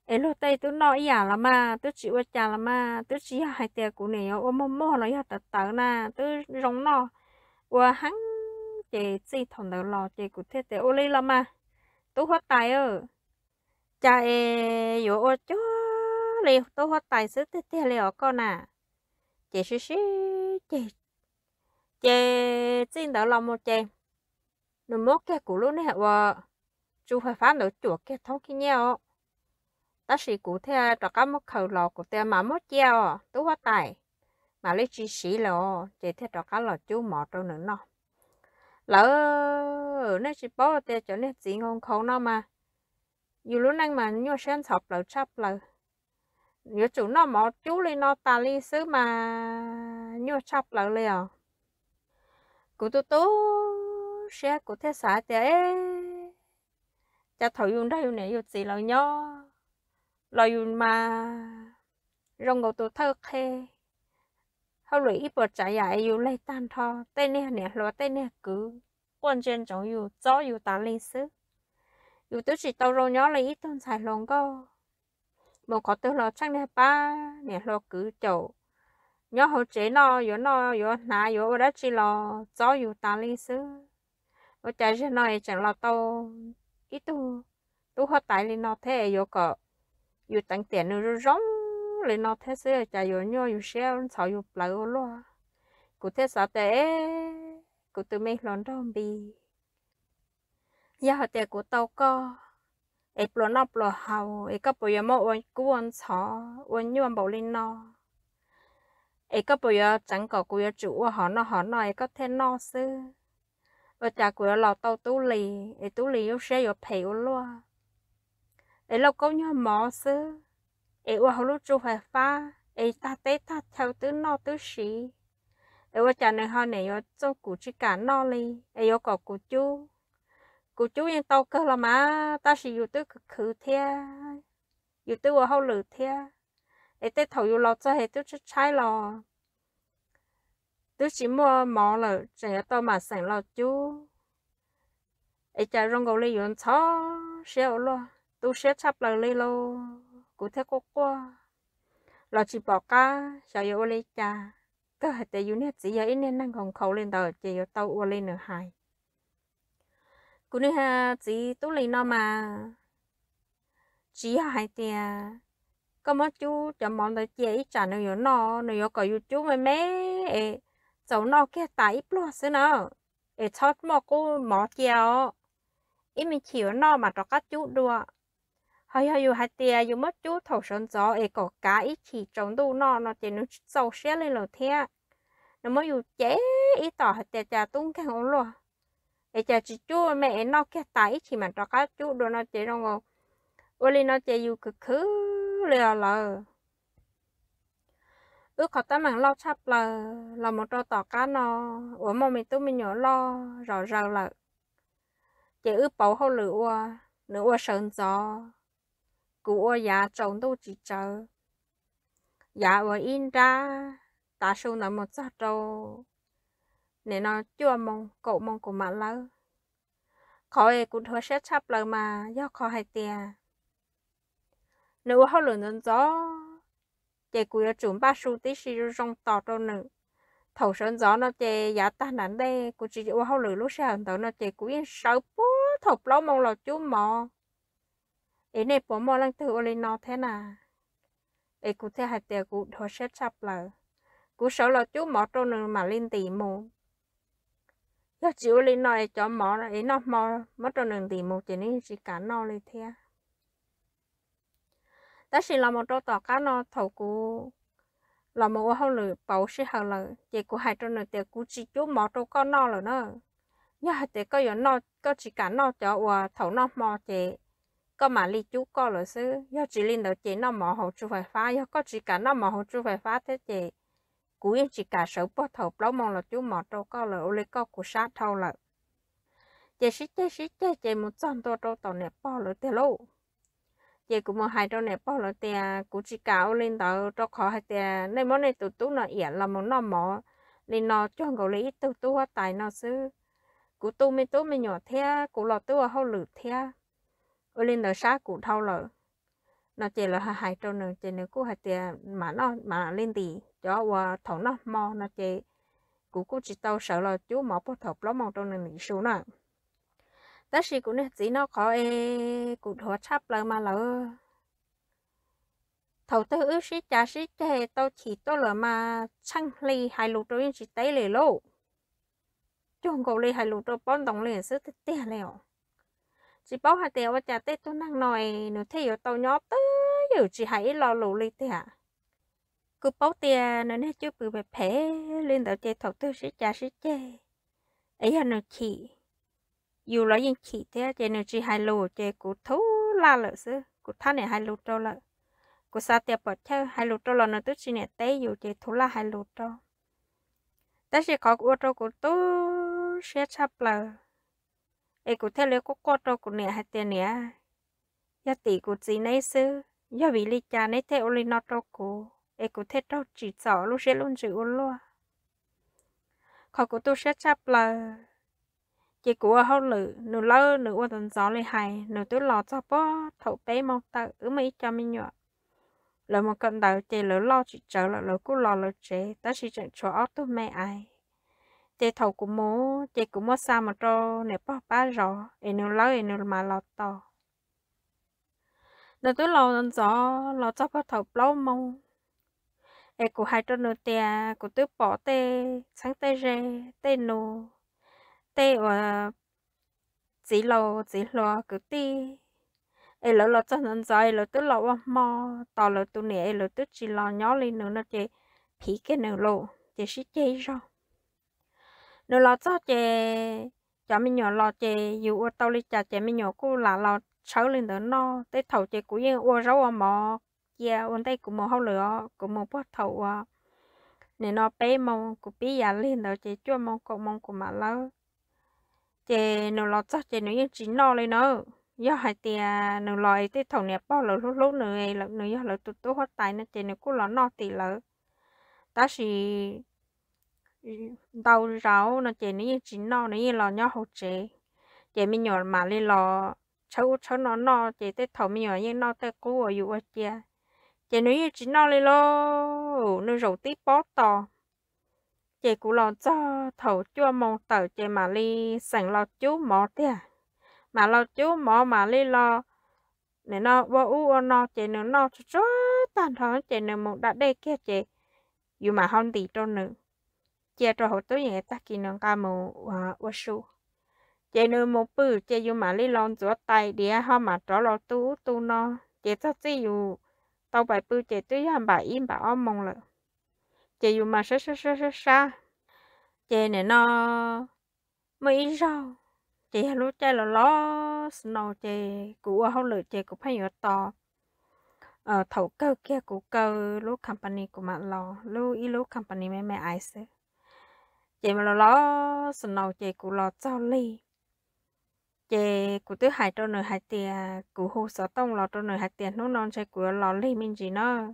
ấy lúc tây tôi nói giả à là mà tôi chỉ ở cha là mà tôi chỉ hai tiền của này ôm mồm mồm nói ya tật tật na tôi rong nó qua hắn chị chỉ thằng đầu lò chị của thế thế ô li là mà tôi hết tài ơ cha ê yo ô chú liều tôi hết tài sứ thế thế liều con à chị xí xí chị chị xin đỡ lòng một chị nụ mốt cái cũ luôn nè vợ chú phải phá nửa chuột cái thông kia nhau ta sĩ cụ thế cho các một khẩu lò của tiền mà mất treo tú hoa tài mà lấy chi sĩ lò chỉ thế cho các lò chú mỏ trong nữa nọ lỡ nó chỉ bỏ tiền cho nên chỉ ngon khẩu nó mà dù lúc này mà nhua sen sọp lỡ chắp lỡ nhớ chủ nó mỏ chú lên nó ta li xứ mà nhớ chọc lại liền cụ tu tu xe cụ thế xã thế cha thổi dùng đây này dùng gì là nhó là dùng mà rong ngầu tu thơ khê hậu lụy ít bột trái dài dùng lấy tan thò tay nè nè lo tay nè cứ quan trên chỗ dùng gió dùng ta li xứ dùng tôi chỉ tàu rong nhó lấy ít tôn xài lòng câu một có tư lo chắc nè ba nè lo cứ chỗ nhớ hỗ chế nó yo nó yo nà yo đã chỉ lo cho yo ta lý sư ở chả chỉ nói chẳng lo to, ít tu tu hết tại lý nó thế yo có yo tăng tiền nó rong lý nó thế sư chả yo nhớ yo xe sao yo lại yo lo cụ thế sao thế cụ tự mình lo đông bi giờ họ tiền của tao có ai bỏ nó bỏ hậu ai có bây giờ mỗi quan cú quan chó quan như quan có bây giờ chẳng có cú giờ chủ họ nó họ nó ai có thế nó sư ở nhà cú lò tàu tú lì ai tú lì yêu xe yêu phèo lâu câu nhau mỏ sư ai qua hậu lúc chủ phải pha ai ta tế ta theo tứ nó tứ sĩ ai qua cha này họ này yêu cho cú chỉ cả nó có cú chú cô chú yên tàu cơ là má ta chỉ yêu tư cực khử thia yêu tư ở hậu lử thia để tê thầu yêu lọ cho hệ tư chút trái lọ tư chỉ mua mỏ lợ chẳng là tao mà sẵn lọ chú ấy chả rong gầu lấy yun chó xéo lo tu xéo chắp lợ lấy lô cụ thế cô qua lọ chỉ bỏ cá sao yêu lấy cha cơ hệ tê yun hết chỉ giờ ít nên năng còn khẩu lên tờ chỉ yêu tàu ua lên nửa hai cũng như ha chỉ tú lì nó mà chỉ hai tiền có mất chú cho món tới chị ấy trả nó nó nó có chú mày mấy cháu nó kia tại plus nữa nó để cho mò cô mò kéo em mình chịu nó mà cho các chú đùa hay hay dù hai tia dù mất chú thầu sơn gió ấy có cá ít chỉ trồng đủ nó nó chỉ nó sâu xe lên lầu thế nó mới dù chế ít tỏ hai tia cha tung càng ổn luôn bây giờ chị chú mẹ nó cái tay chỉ mà cho các chú đồ nó chơi đâu ngô ô li nó chơi yêu cực khứ lừa lờ ước họ ta mang lo sắp là là một trò tỏ cá nó ủa mà mình tôi mình nhỏ lo rõ ràng là chỉ ước bảo hậu lửa nữa sơn gió của nhà dạ trồng đâu chỉ chờ nhà dạ ở in ra ta sâu nằm một giấc trâu nên nó chua mong cậu mong của mà lâu khó ấy cũng thua xét chấp mà do khó hay tiền nếu họ lựa nhân gió chạy cùi ở chúng ba số tí xí rong tỏ đâu nữa thầu sơn gió nó chạy giá ta nản đây cũng chỉ họ lựa lúc xe hàng tàu nó chạy cùi yên sáu bố thọc lâu mong mò ấy này bố mò lăng thử lên nó thế nào ấy cũng hay tiền cũng thua xét chấp lời cũng sợ là chú mò trâu nữa mà lên tỉ mồm nó chịu lên nói cho mỏ là ấy nó mỏ mất trong đường tìm một chỉ nên chỉ cả nó lên theo đó chỉ là một chỗ tỏ cá nó thầu cú là một hậu lử bảo sĩ hậu lử chỉ cú hai trong đường tiền cú chỉ chú mỏ chỗ con nó rồi nữa nhớ hai tiền có yon nó có chỉ cả nó cho và thầu nó mò chỉ có mà li chú có rồi chứ nhớ chỉ lên đầu chỉ nó mỏ hậu chú phải phá nhớ có chỉ cả nó mỏ hậu chú phải phá thế chị cú yên chỉ cả sấu bò thầu lâu mong là chú mỏ trâu có lợi ô lê có của sát thâu lợi chị sĩ chị sĩ chị chị một trăm đô trâu tàu nẹp bò lợi tê lô chị cũng một hai trâu nẹp bò lợi tê cú chỉ cả ô lên tàu trâu khó hai tê nên món này tụt tú nó ỉa là một nó mỏ nên nó cho ngầu lấy tụt tú hoa tài nó xứ cú tu mi tú mi nhỏ thea cú lọt tú ở hậu lử thea ô lên đời sát cú thâu lợi nó chỉ là hai trâu nữa chỉ nếu cô hai tiền mà nó mà lên thì cho và thầu nó mò nó chỉ cũng cũng chỉ tao sợ là chú mỏ bút thọc nó mong trong này mình xuống nè tất nhiên cũng nên chỉ nó khó e cũng thua chấp lại mà lỡ thầu tư ước sĩ cha sĩ chè tao chỉ tao là mà chăng ly hai lục đôi chỉ tay lì lô chứ không có ly hai lục đôi bón đồng liền sức tiền lẹo chỉ bảo hai tiền và cha tết tôi năng nồi nó thấy ở tao nhóp tớ yêu chị hãy lo lù li thế cô báo bảo tiền nó nè chưa bự bẹp phê lên đầu chơi thọc tôi sẽ trả sẽ chơi ấy là nó chỉ dù lo những chỉ thế chơi nó chị hãy lù chơi cụ thú la lợ sư cụ thắt này hãy lù trâu lợ cụ sa tiệp bật theo hãy lù trâu là nó tôi chỉ này té dù chơi thú la hãy lù trâu ta sẽ khó cụ trâu cụ tú sẽ chắp lợ ấy cụ theo lấy cụ cô trâu cụ nè hai tiền nè giá tỷ cụ gì nấy sư giờ vì lý cha nấy theo lên nọ đâu cô e cô thế đâu chỉ sợ lúc sẽ luôn chịu luôn khó cô tôi sẽ chấp là chỉ của hậu lử nửa lơ nửa qua tận gió lên hay nửa tôi lo cho bó thấu bé mong ta ứ mấy cho mình nhọ lời một cận đầu chỉ lỡ lo chỉ chờ, là lỡ cứ lo lỡ chế ta chỉ chẳng cho áo tôi mẹ ai chị thầu của mố chị cũng mua sao mà cho nè bó ba rõ em nó lâu em nó mà lo to nó tôi lo gió lo cho phát thầu lâu mong e của hai trăm nô tia của tôi bỏ tê sáng tê rê tê nô tê và ờ, chỉ lo chỉ lo cứ tê e lo lo cho nên gió e lo tôi lo qua mò tò lo tôi nè e lo tôi chỉ lo nhỏ lên nữa nó chỉ phí cái nửa lộ chỉ xí chơi rồi nửa lo cho chè cho mình nhỏ lo chè dù tao tàu đi chả cho mình nhỏ cô là lo cháu lên đó no tới thầu chơi của yên ô rau mò kia ôn tay của mò hao lửa của mò bắt thầu à nên nó bé mong của bé già lên đó chơi chua mong cậu mong của mà lỡ chơi nó lọt chắc chơi nó yên chỉ no lên nó do hai tia à, nó lòi tới thầu nè bao lửa lúc lúc nữa ấy lỡ nữa do lỡ tụt tụt hết tay nó chơi nó cứ lỡ no thì lỡ ta chỉ đau ráo nó chơi nó yên chỉ no nó yên lò nhau hậu chế chế mình nhỏ mà lên lò cháu cháu nó nó chị tới thầu mi ở nhưng nó tới cố ở dụ ở chia chỉ nếu như chỉ nó lên lo, nó rầu tí bó to chị cũng lo cho thầu chua mong tờ chị mà li sành lo chú mỏ tia mà lo chú mỏ mà li lo nên nó vô u nó chị nó nó cho tàn thọ, chị nó một đã đây kia chị, dù mà không tí trong nữa chị cho hậu tối người ta kỳ nó ca mù và su chị nuôi một bự chị dù mà lấy lon rửa tay đi ha mà trỏ lo tu tu nó chị chắc chị dù tao bài bự chị tuy hàm bà im bà ôm mông lợ chị dù mà xa xa xa xa xa, chị này nó mới rau chị lúc chơi là lo snow chị cũng không lựa chị cũng phải nhớ to ờ thầu cơ kia của cơ lúc company của bạn lo lúc ý lúc company mẹ mẹ ai xứ chị mà lò lo snow chị cũng lò cho ly chế cụ tứ hai trâu nơi hai tiền cụ hồ sở tông lò trâu nơi hai tiền nó non sẽ của lò lì mình gì nó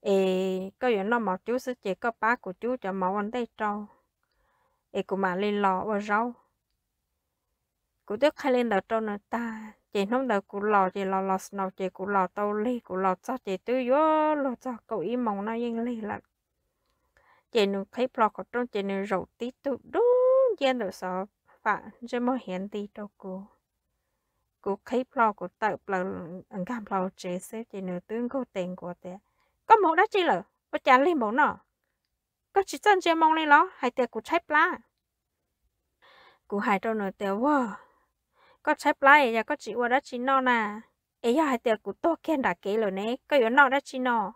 ê có yếu nó mọc chú sẽ chế có bá của chú cho máu anh tay trâu ê cụ mà lên lò và rau cụ tứ hai lên đầu trâu nơi ta chế nông đầu cụ lò chế lò lò sầu chế cụ lò tàu lì cụ lò cho chế tứ yếu lò cho cậu ý mong nó yên lì là chế nụ thấy lò của trâu chế nụ rầu tí tụ đúng gian rồi sợ bạn cho mọi hiện đi đâu cô cô khi plo cô tạo plo anh cảm plo chế xếp chỉ nửa tương cô tiền của tệ có một đó chỉ là có trả lên một nọ có chỉ chân chơi mong lên đó hay tệ cô chạy cô hay đâu nửa tệ wow có chạy pla à, có chỉ qua đó chỉ nọ nà ấy à, hay tệ cô to khen đã kỹ rồi nè có yếu nọ đó chỉ nọ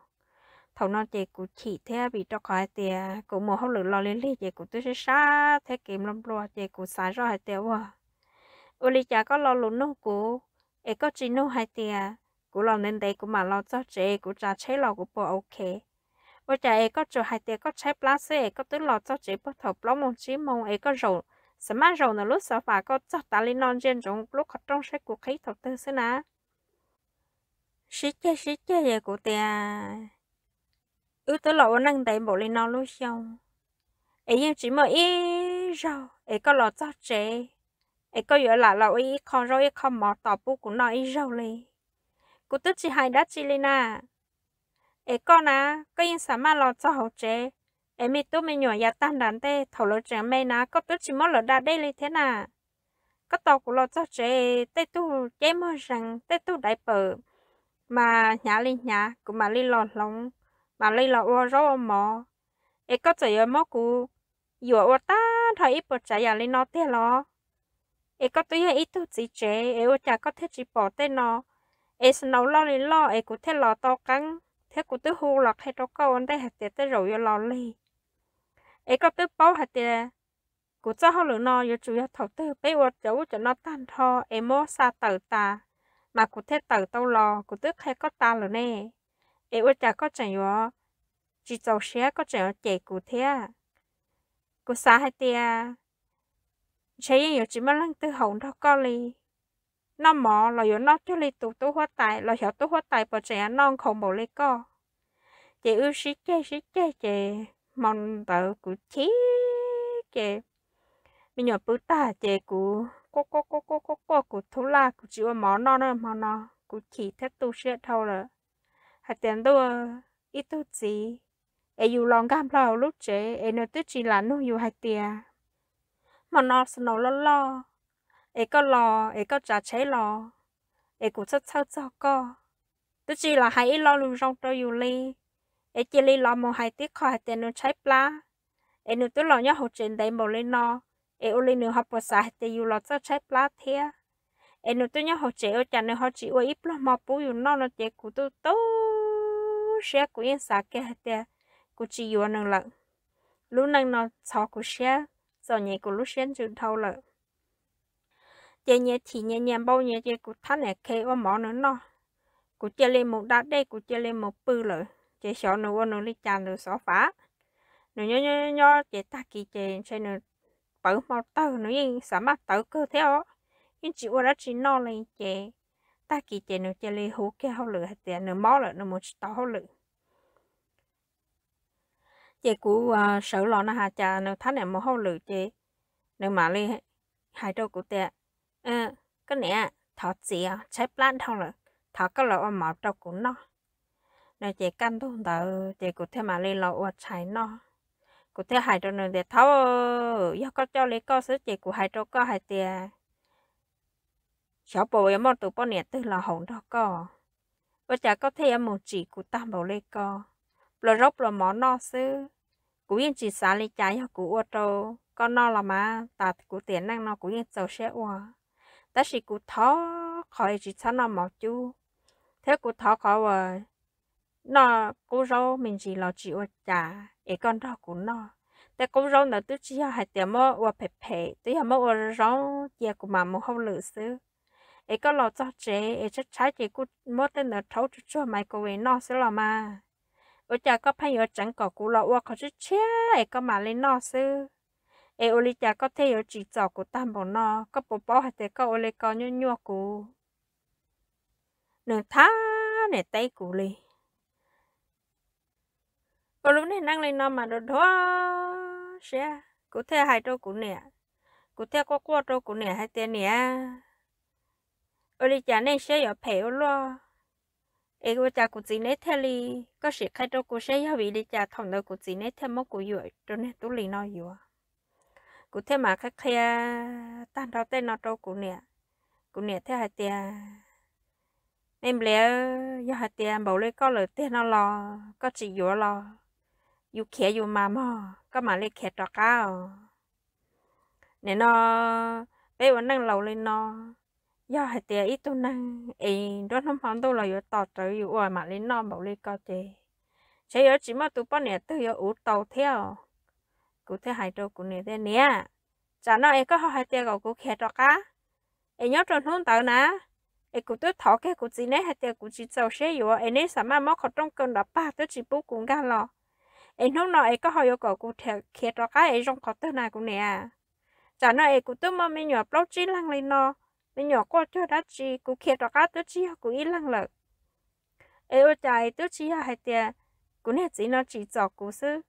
thầu nó chị cụ chỉ thế vì cho khỏi thì cũng mồ hôi lửa lo lên lì chị cụ tôi sẽ xa thế kiếm lắm lo chị cụ xài rồi hai tiêu à ô lì chả có lo lún nông cụ ấy có chỉ nông hai thì cụ lo nên đấy cũng mà lo cho chị cụ trả chế lo cũng bỏ ok ô cha ấy có chỗ hai thì có chế plastic ấy có tôi lo cho chị bỏ thầu lo mông chỉ mông ấy có rồi sớm ăn rồi là lúc sợ phải có cho ta lên non trên trong lúc họ trong sách của khí thuật tư xí nè xí chê xí chê về cụ tiền ư tới lọ năng tại bộ lên non lối sông, ấy nhưng chỉ mà ý rau ấy có lọ cho trẻ ấy có giờ là lọ ý con rau ý con mỏ tỏ bu cũng nói ý rau lên cụ tức chỉ hai đã chỉ lên à ấy con à có em sao mà lọ cho hậu trẻ em mi tôi mi nhỏ ya tan đàn tê thầu lọ trẻ mày nà có tức chỉ mất lọ đa đây lên thế nà có tàu của lọ cho trẻ tê tu chế mơ rằng tê tu đại bờ mà nhá lên nhá cũng mà lên lọt lóng bà lấy là ô rô mò ấy có chạy ở móc cú dù ô ta thấy ít bột chạy à lấy nó tiền lo ấy có tuy ít tu chỉ chế ấy ô chả có thể chỉ bỏ tên nó ấy xin nấu lo lấy lo ấy cũng thể lo to căng thế cũng tự hô lạc hay cho câu anh đây hạt tiền tới rồi lo lấy ấy có tự bảo hạt tiền cú cho họ lửa nó giờ chủ yếu thầu tư bây giờ cháu cho nó tan thò em mua xa tờ ta mà cụ thể tờ tao lò cụ tức hay có ta lửa nè ai ủa chả có chẳng yếu chỉ tàu xe có chẳng yếu chạy cụ thế à cụ xa hay tia à? chạy yếu chỉ mà lăng tư hồng đó có li nó mò là yếu nó cho li tụ tụ hoa tài là hiểu tụ hoa tài bỏ chạy non không bỏ li co chị ưu sĩ chê sĩ chê chê mong tờ cụ chí chê mình nhỏ bự ta chê cụ cô cô cô cô cô cô cụ thú la cụ chịu mò nó nó mò nó cụ chỉ thét tu sẽ thâu rồi hạt tiền đâu ít tu gì ai dù lòng gam lo lúc chế ai nó tức chỉ là nó dù hạt tiền mà nó nó lo lo ai e có lo ai có trả chế lo ai cũng rất chắc cho co tức chỉ e là hai ít lo luôn trong tôi dù li ai e chỉ li lo một hai tiết khỏi hạt tiền nó cháy plá ai nó tức lo nhớ hỗ trợ đầy một lên nó ai ô lên nửa học bữa sáng thì dù lo cho cháy plá thế em nó tôi nhớ họ trẻ ở chả nửa họ chỉ ở ít lắm mà bố nó nó trẻ của tôi tốt xe của yên xa kia hả tè của chị yếu nâng lận. lúc nâng nó chó cô xe giờ nhẹ của lúc xe chữ thâu lợn chị nhẹ thì nhẹ nhẹ bao nhẹ chị cô thắt này kê qua mỏ nữa nó cô chị lên một đá đây cô chị lên một bư lợn chị sợ nó qua nó đi chàn được xóa phá nó nhớ nhớ nhớ chị ta kỳ chị chơi nó bự màu tơ nó yên xả mắt tơ cơ theo nhưng chị qua đó chỉ no lên chị ta kỳ chế nó chơi lê hú kia hậu lử hạt tiền nó máu lửa nó một tỏ hậu lử chế cú sở lọ nó hà cha nó thắt này một hậu lửa chế nó mà li hai đâu cú tiền ờ cái này thọ gì à chế plan thong lử thọ cái lọ máu đâu cú nó nó chế căn thùng tờ chế cú thêm mà li lọ ở trái nó cụ thể hai đâu nó để tháo, yêu có cho lấy có số chế cụ hai đâu có hai tiền em đó co 小宝也莫多半年都老红到个，我家 có thể một chỉ của tam bảo lê co, lo rốc lo mỏ no sư, cú yên chỉ xả lê trái hoặc cú ô tô, con no là mà, ta cú tiền năng no cú yên giàu sẽ ua, ta chỉ cú thó khỏi chỉ sao no mỏ chú, thế cú thó khỏi và nó cú rau mình chỉ lo chỉ ô trà, để con đó của nó ta cú rong là tôi chỉ hai tiền mơ và phê phê tôi hai mơ và rong giờ của mà một không lựa xứ ấy có lò cho chế ấy chắc trái chế cũng mất tên là thấu chút cho mày cô ấy nó sẽ là mà ở chả có phải ở chẳng có cú lọ qua có chút chế ấy có mà lên nó sư ấy ở chả có thể ở chỉ cho của tam bảo nó có bộ bảo hay thế có ở lấy có nhua nhua cú nửa thá này tay cú li ở lúc này năng lên nó mà đồ đó sẽ cụ thể hai đôi cú nè cụ thể có quá đôi cú nè hay tên nè ở đây chả nên sẽ ở phèo lo ấy cô chả cũng chỉ nết thế đi, có sự khai đâu cô sẽ ở vì đi chả thằng đâu cũng chỉ nết thế mất của vừa cho nên tôi liền nói vừa cũng thế mà khách kia tan đầu tên nó đâu cũng nè cũng nè thế hai tia em lẽ do hai tia bảo lấy có lời tên nó lo có chỉ vừa lo dù khía dù mà mà có mà lấy khía trọ cao nè nó bây giờ đang lâu lên nó giờ hay tiệt ít tu nè, ấy đó không phong tu là có tỏ trở yếu ở mà lên non bảo lên cao chế chế có chỉ mất tu bao nhiêu tu yếu ủ tàu theo cụ thể hai trâu cụ này thế nè chả nó ấy có hai tiệt cậu cụ khe cho cả, ấy nhớ trong thôn tàu nè ấy cụ tôi thọ cái cụ gì nè hai tiệt cụ chỉ giàu xe yếu ấy nè sao mà móc khẩu trong cơn đó ba tôi chỉ bố cũng gan lo ấy lúc nào ấy có hai yêu cậu cụ thể khe cho cá ấy trong khẩu tu này cụ nè chả nó ấy cụ tôi mà mình nhỏ bao chi lăng lên nó no mình nhỏ qua cho đã chi cũng kia cho cá tôi chi cũng ít lăng lợ ai ôi trời tôi chi hay tiền cũng hết chỉ nó chỉ cho cũng sư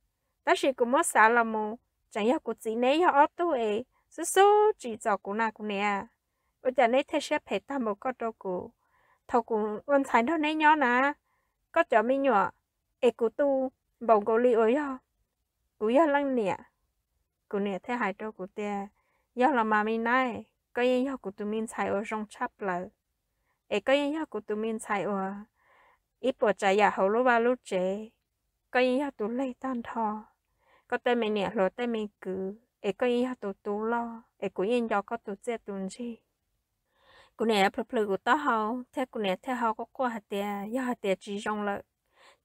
ta chỉ cũng mất xả là mù chẳng yêu cũng chỉ à. nấy yêu ớt tôi ấy sư sư chỉ cho cũng nào cũng nè ôi trời nấy thấy xếp hết tam bộ có đâu cũng thầu cũng vẫn thấy đâu nấy nhỏ nà có cho mình nhỏ ai cũng tu bầu cô li ôi yo cũng yêu lăng nè cũng nè thấy hai đâu cũng tiền do là mà mình nay có yên yêu của tụi mình xài ở trong chắp lợ ấy có yên yêu của tụi mình xài ở ít bỏ trái giả hậu lúc ba lúc chế có yên yêu tụi lấy tan thò có tên mình nhẹ rồi tên mình cứ ấy có yên yêu tụi tụi lo ấy cũng yên yêu có tụi chết tụi chi, cô nè phật phật của tao hậu thế cô nè thế hậu có qua hạt tiền, do hạt tiền chỉ trong lợ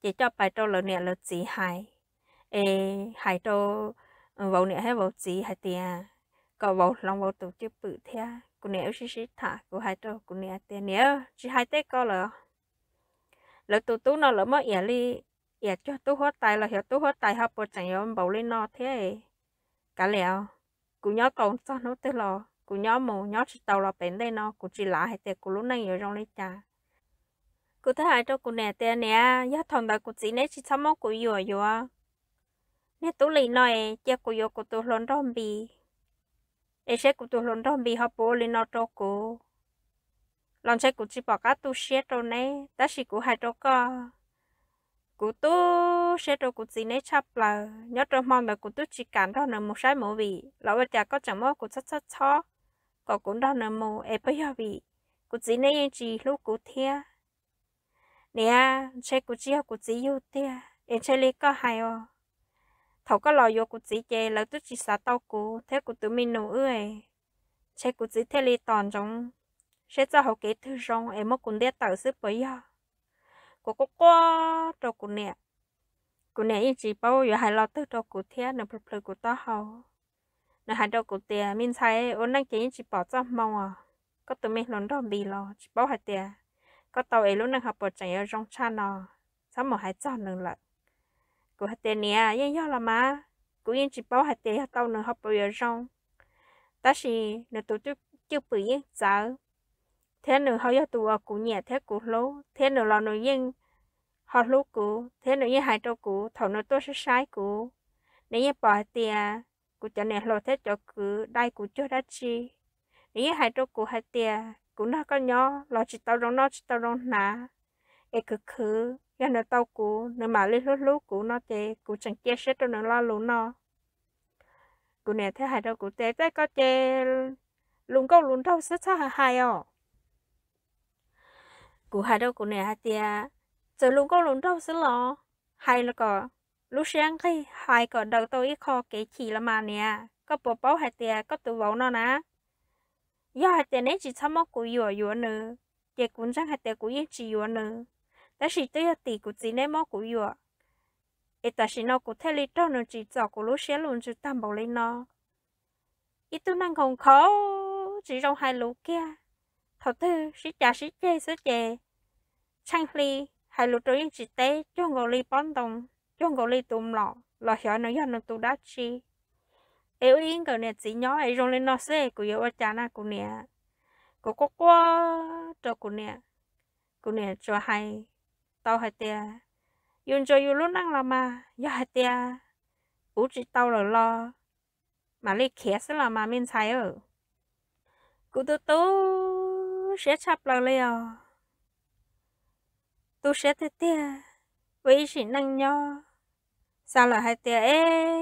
chỉ cho bài trâu lợ nè lợ chỉ hại ê hại trâu vậu nè hay vào chỉ hạt tiền có bầu lòng bầu tổ chức bự thea cô nếu chỉ chỉ thả cô hai trâu cô nè tiền nếu chỉ hai tết có là lỡ tổ tú nó lỡ mất ỉa li ỉa cho tú hết tài là hiểu tú hết tài học bột chẳng yếm bầu lên nó thế cả lẹo cô nhớ còn cho nó tới lò cô nhớ mù nhớ chỉ tàu là bén đây nó cô chỉ lá hay tết cô lúc này ở trong lấy trà cô thấy hai trâu cô nè tiền nè giá thằng đó cô chỉ nè chỉ sắm món cô vừa vừa nè tú lì nói chắc cô vô cô tú lớn trong bì ai sẽ cũng tụi lon đó bị họ bố lì nó cho cô lon sẽ cũng chỉ bảo cá tu sẽ cho nè ta chỉ cũng hai cho co cụ tu sẽ cho cụ gì nè chắp là nhớ cho mong mà cụ tu chỉ cản đó nè một sai mỗi vị lão bây giờ có chẳng mơ cụ chắc chắc chó có cũng đó nè mù em bây giờ vị cụ chỉ nấy chỉ lúc cụ thea nè sẽ cụ chỉ cụ chỉ yêu thea em sẽ lấy có hai ô thầu có lò vô cuộc chị chè là tôi chỉ xả tao cô, thế của tụi mình nấu ơi chế cuộc chị thế lì toàn trong sẽ cho họ kế thư rong em mất cũng đét tàu sức bấy giờ của cô quá đồ cô nè cô nè yên chỉ bao giờ hai lo tức đồ của thế nè phật phật của tao hầu nè hai đồ của tiền mình thấy ôn năng kế yên chỉ bỏ cho mong à có tụi mình lón đồ bì lò, chỉ bao hai tiền có tàu ấy lúc năng học bỏ chạy ở trong cha à, sao mà hai cho nâng lại của hạt tiền nè yên nhau là mà cũng yên chỉ bảo hạt tiền hạt tàu nữa học bây giờ xong ta chỉ nửa tổ chức chưa bị yên sợ thế nửa họ yêu tụ cũng cụ nhà thế cụ lố thế nửa lo nửa yên họ lố cụ thế nửa yên hai trâu cụ thầu nửa tôi sẽ sai cụ nếu như bỏ hạt tiền cụ cho nè lo thế cho cứ đây cụ chưa đã chi nếu như hai trâu cụ hạt tiền cũng nó có nhỏ lo chỉ tao rong nó chỉ tao rong nà e cứ cứ cho nó tàu cũ nó mà lên lú lú cũ nó chê cũ chẳng chê sẽ cho nó lo lú nó cũ này thế hai đâu cũ té tới có chê lùng câu lùng đâu sẽ sao hai ó. cũ hai đâu cũ này hai tia giờ lùng câu lùng đâu sẽ lo hai là có lú sáng khi hai có đầu tôi ít kho kể chỉ là mà nè có bộ báo hai tia có tụ vỗ nó nè giờ hai tia này chỉ tham mốc cũ vừa vừa nữa chỉ cũng chẳng hai tia cũ yên chỉ vừa nữa 但是对要地古只内毛古药，一但是那古体里头能只找古路线路就淡薄哩呢。一都能空口，只用海路 kia，头 tư 是假是假是假，chẳng li hải 路 đối chỉ tế cho ngồi li bón đồng, cho ngồi li tụm lọ, lọ hiểu nó giờ nó tụ đá chi. Ê uyên cầu chỉ nhỏ ấy rong lên nó xe của yêu cha na của nè, của cô cô cho của nè, của nè cho hay tao hay tia yun cho yun luôn năng là mà ya hay tia ủ chỉ tao là lo mà lấy khía sẽ là mà mình sai ở cụ tu tu sẽ chấp là leo à. tu sẽ thế tia với chỉ năng nhau sao là hai tia ê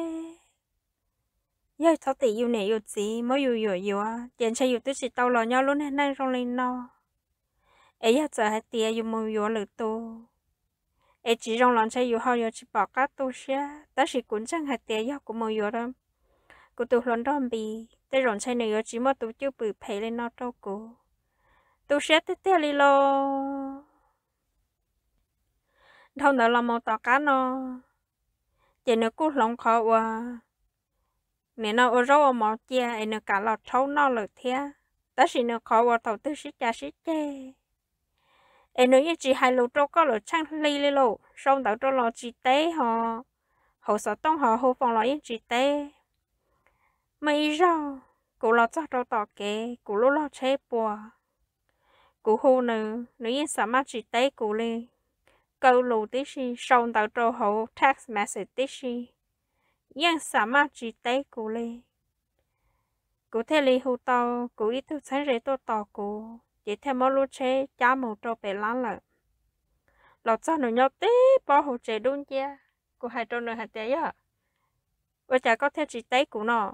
giờ thọ tỷ yêu này yêu gì mới yêu yêu yêu à tiền xe yêu tôi chỉ tao là nhau luôn nên năng trong lên nó ấy giờ hai tia yêu mồm yêu lực tu ai chỉ rong lon chơi yêu họ yêu chỉ bỏ cá tu xe ta chỉ cuốn chân hạt tiền yêu cũng mồi yêu đó cô tu lon đó bị ta rong chơi này yêu chỉ mà tu chưa bự phải lên nó đâu cô tu xe tết tết đi lo đâu nữa là màu tỏ cá nó chỉ nó cút lòng khó quá nè nó ở rau ở mỏ chia anh nó cả lọt thấu nó lợt thia ta chỉ nó khó quá tàu tư sĩ cha sĩ chê em nói như chị hai lô trâu có lô chăng ly lê lô xong đầu trâu lô chị tế họ hậu sợ tông họ hậu phòng lô yên chị tế mấy rau cụ lô cho trâu tỏ kê cụ lô lò chế bùa cụ hô nữ nữ yên sợ mắt chị tế cụ lê câu lù tí xì xong đầu trâu hậu text message tí xì yên sợ mắt chị tế cụ lê cụ thê lì hô tao cụ ít thức sáng rễ tô tỏ cụ chỉ thêm một lúc chế cha một trâu bể lăn lợ lọt sao nó nhau tí bỏ hồ chế đun chia của hai trâu nữa hạt tế à và chả có thể chỉ tế của nó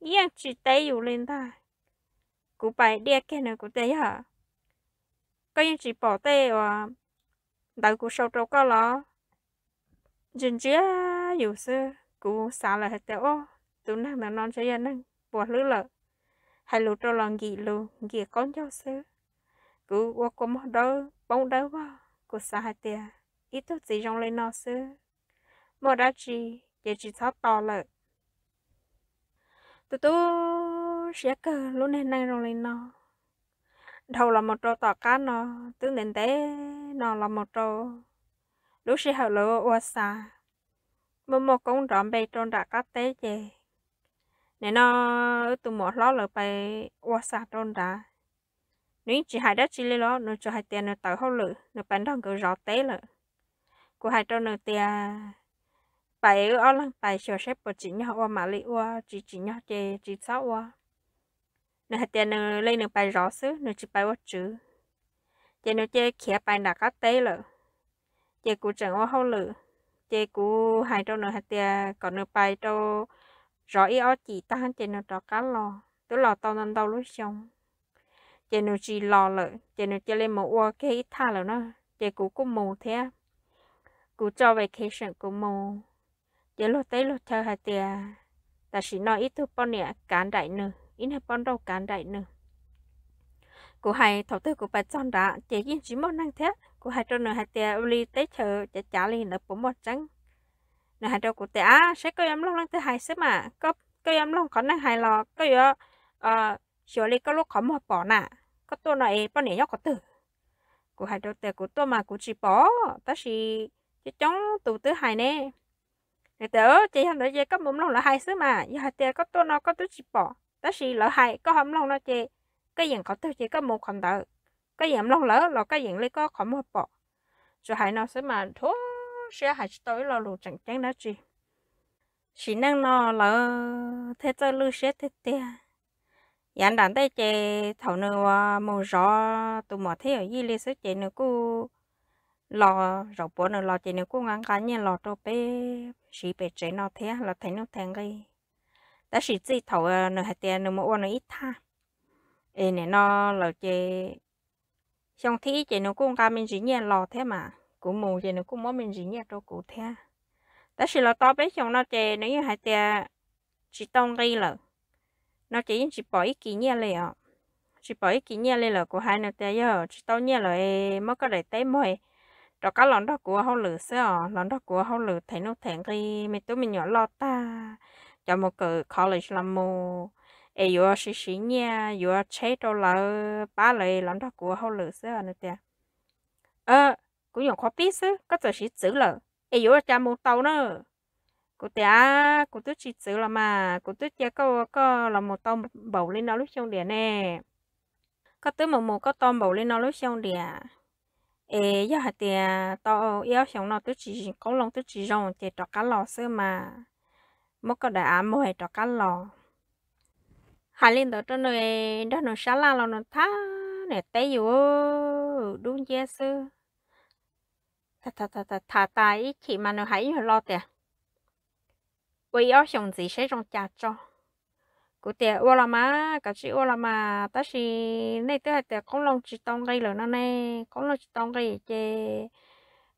yên chỉ tế dù lên ta của bài đe kia nữa của tế à có những chỉ bỏ tế và đợi của sâu trâu có lọ dừng chia dù xưa của xả lại hạt tế ô tụi nàng nó non chế yên năng bỏ lứa lợ hai lũ trâu lòng gì lù gì con cho sư cứ qua có một đỡ bóng đỡ vào của xa hai tia ít tốt gì trong lấy nó sư mà ra chỉ để chỉ thoát to lợi tụi tu sẽ cờ lúc này nay trong lên nó đầu là một trâu tỏ cá nó tương đến tế nó là một trâu lúc sẽ hậu lỡ qua xa một một con rộm bê trôn đã cá tế về nè nó tụi mỏ lót là bay qua whatsapp đôn đã, nếu chỉ hai đất chỉ lấy lót nó cho hai tiền nó tới hậu lử nó bán đồng cứ rõ té lử của hai trâu nó tiền bài ở lăng bài sửa xếp của chỉ nhau qua mà lì qua chỉ chỉ nhau chơi chỉ sáu qua nè hai tiền nó lấy nó bay rõ xứ nó chỉ bay qua chữ chị nó chơi khía bài đã có té lử chơi cũng chẳng qua hậu lử chơi cũng hai trâu nó hai tiền còn nó bay trâu rõ ý ở chị ta hắn trên nó trò cá lò tôi lò tao nên đâu lối xong trên nó chỉ lò lợ trên nó chơi lên một ô cái tha lợ nó trên cũ cũng mù thế cũ cho vacation cũng mù trên lúc tới lúc chơi hai tia ta chỉ nói ít thôi bọn nè cán đại nữa ít hay bọn đâu cán đại nữa cô hay thầu tư của bà chọn đã chỉ riêng chỉ một năng thế cô hay cho nửa hai tia uli tới chờ chả chả liền là bốn một trắng nè hai đầu của ta à, sẽ có em lúc lăng tới hai xếp mà có có em lúc có năng hai lò ờ, có yếu ờ chiều lấy có lúc có một bỏ nè có tôi nói bao nhiêu có từ của hai đầu tệ của tôi mà của chỉ bỏ ta xì, chỉ chống tụ tứ hai nè nè tớ chỉ hàng tới giờ có muốn lòng là hai xếp mà giờ hai tệ có tôi nó có tôi chỉ bỏ ta xì lỡ hai có hầm lòng nó chị cái dạng có tôi chỉ có một còn tờ cái dạng lòng lỡ là cái dạng lấy có có một bỏ rồi hai nó sẽ mà thôi sẽ hạt tới là lù chẳng chẳng đó chị chỉ năng nó là thế cho lưu sẽ thế thế yàn đàn tay chè thầu nữa màu rõ tụ mỏ thế ở dưới lấy sức chè nữa cô lò rau bò nữa lò chè nữa cô ngang cá nhiên lò trâu bé chỉ bé chè nó thế là thấy nó thèn gây đã chỉ chỉ thầu nữa hạt tiền nữa mua nữa ít tha ê này nó là chè trong thế chè nữa cô ngang mình chỉ nhiên lo thế mà cụ mù thì nó cũng mỗi mình gì nhé cho cụ theo đó là to bé chồng nó chè nếu như hai tia chỉ tông đi là nó chỉ chỉ bỏ ít kiến nhẹ lẹ chỉ bỏ ít kiến nhẹ lẹ là của hai nó tia giờ chỉ tông nhẹ là e mới có để té mồi đó cá lon đó của hậu lử sao lon đó của hậu lử thấy nó thèn đi mình tôi mình nhỏ lo ta cho một cử college làm mù ai e vừa xí xí nha vừa chế đâu là ba lời lon đó của hậu lử sao nữa tia ờ cũng dùng khó tít chứ có giờ chỉ chữ là ai yếu cha mua tàu nữa cô té cô tôi chỉ chữ là mà cô tôi cha có có là một tàu bầu lên đó lúc xong đĩa nè có tới một một có tàu bầu lên đó lúc xong đĩa ê giờ hạt tiền to yếu xong nó tôi chỉ có lòng tôi chỉ rong chỉ trọ cá lò xưa mà mất có đã mua hay trọ cá lò hà lên đó cho nơi đó nó xá la nó thá nè té vô đúng chưa xưa thà thà thà thà thà tại khi mà nó hãy lo tiền bây giờ xong gì sẽ trong chặt cho cụ tiền ô là má cả chị ô là mà ta chỉ này tới tiền con lòng chỉ tông gây lửa nó này con lòng chỉ tông gây chê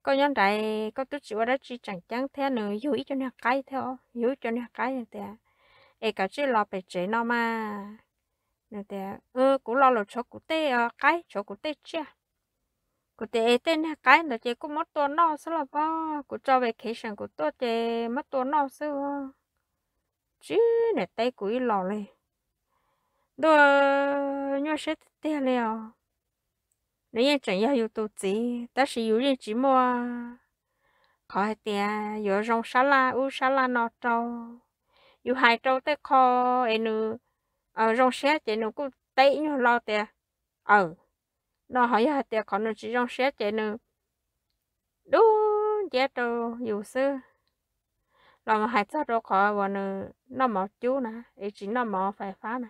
có nhân đại có tôi chịu đó chỉ chẳng chẳng thế nữa dối cho nó cái theo dối cho nó cái tiền ấy cả chị lo bị chế nó mà nè tiền ừ cũng lo lột chỗ cụ tê cái chỗ cụ tê chưa cụ thể tên cái nó chỉ cũng mất tuần nọ số là ba cụ cho vacation khế tôi chỉ mất tuần nọ số chứ này tay cụ ít lò lên đồ nhớ sẽ tiền liệu à. nếu như chẳng yêu yêu tụ chỉ ta sẽ yêu riêng chỉ mua khỏi tiền yêu rong sá la u sá la nọ trâu yêu hai trâu tới kho anh nu ờ, rong xe chỉ nu cũng tay nhau lo tiền ờ nó hỏi hạt tiền còn nó chỉ trong xét chạy nữa đu chết rồi, dù sư là mà hạt sao đâu khỏi và nó nó mở chú nè ý chỉ nó mở phải phá nè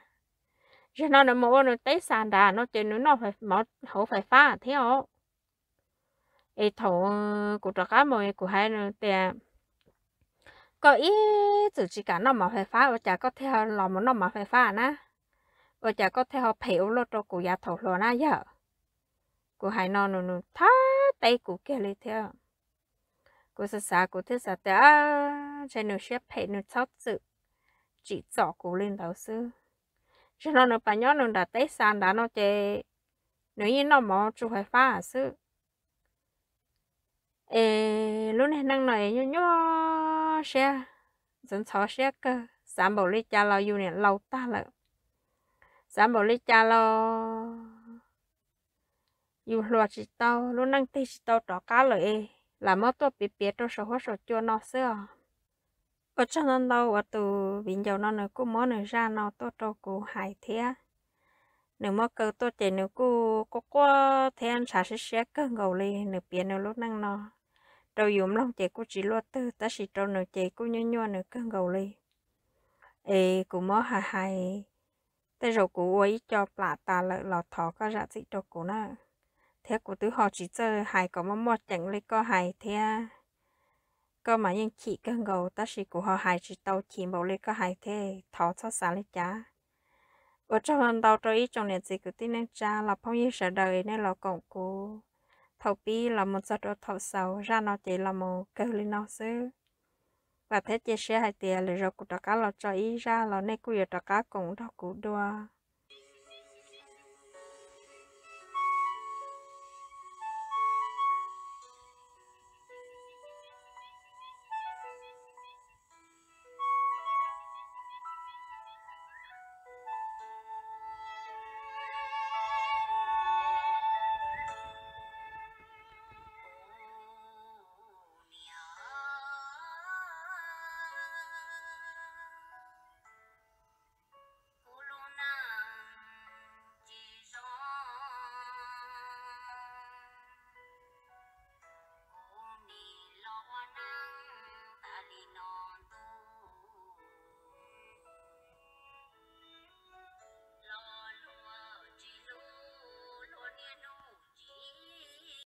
cho nó nó mở nó tới sàn đà nó chạy nữa nó phải mở hậu phải phá thế không ý thổ ờ, của trò cá mồi của hai nó tiền có ý từ chỉ cả nó mở phải phá và chả có theo lòng mà nó mở phải phá nè và chả có theo phiếu lô trò của gia thổ lô na giờ cô hai non nó nó tay cô kia lấy theo cô sợ sợ cô thích sợ à cho nó xếp phải nó chót chữ chỉ dọ cô lên đầu sư cho nó nó bảy nhó nó đã tay sàn đã nó chơi nếu như nó mò chú phải phá sư ê lúc này năng này nhó nhó xe dẫn chó xe cơ sáng bảo lý cha lo yêu này lâu ta lợ sáng bảo lý cha lo yêu lo chỉ tao luôn năng tê chỉ tao đó cá lợi là mất tôi bị biết tôi sợ hóa sợ chưa nó xưa ở trong năm đâu ở từ bình dầu nó nữa cũng món nữa ra nó tôi cho cô hại thế nếu mà cơ tôi chạy nếu cô có có thế ăn xả sẽ sẽ cơ gầu lên nếu biết nếu luôn năng nó đầu dùng lòng chạy cũng chỉ lo tư ta chỉ cho nếu chạy cũng nhua nhua nếu cơ ngầu lên ê cũng mó hại hại tới rồi cô ấy cho plata ta lợi lọt thọ có ra gì cho cô nữa thế của tôi họ chỉ chơi hài có một mọt chẳng lấy có hài thế à, có mà nhân chị cơ ngầu ta chỉ của họ hài chỉ tàu chỉ bảo lấy có hài thế thọ cho xả lấy cha, ở trong lần đầu tôi ít trong nền gì của tôi nên cha là phong như sợ đời nên là cổng cô thầu bi là một giọt đồ thầu sầu ra nó chỉ là một cái linh nó xứ và thế chia sẻ hai tiền là rồi của đó cá là cho ý ra là nên của đó cá cũng đó của đua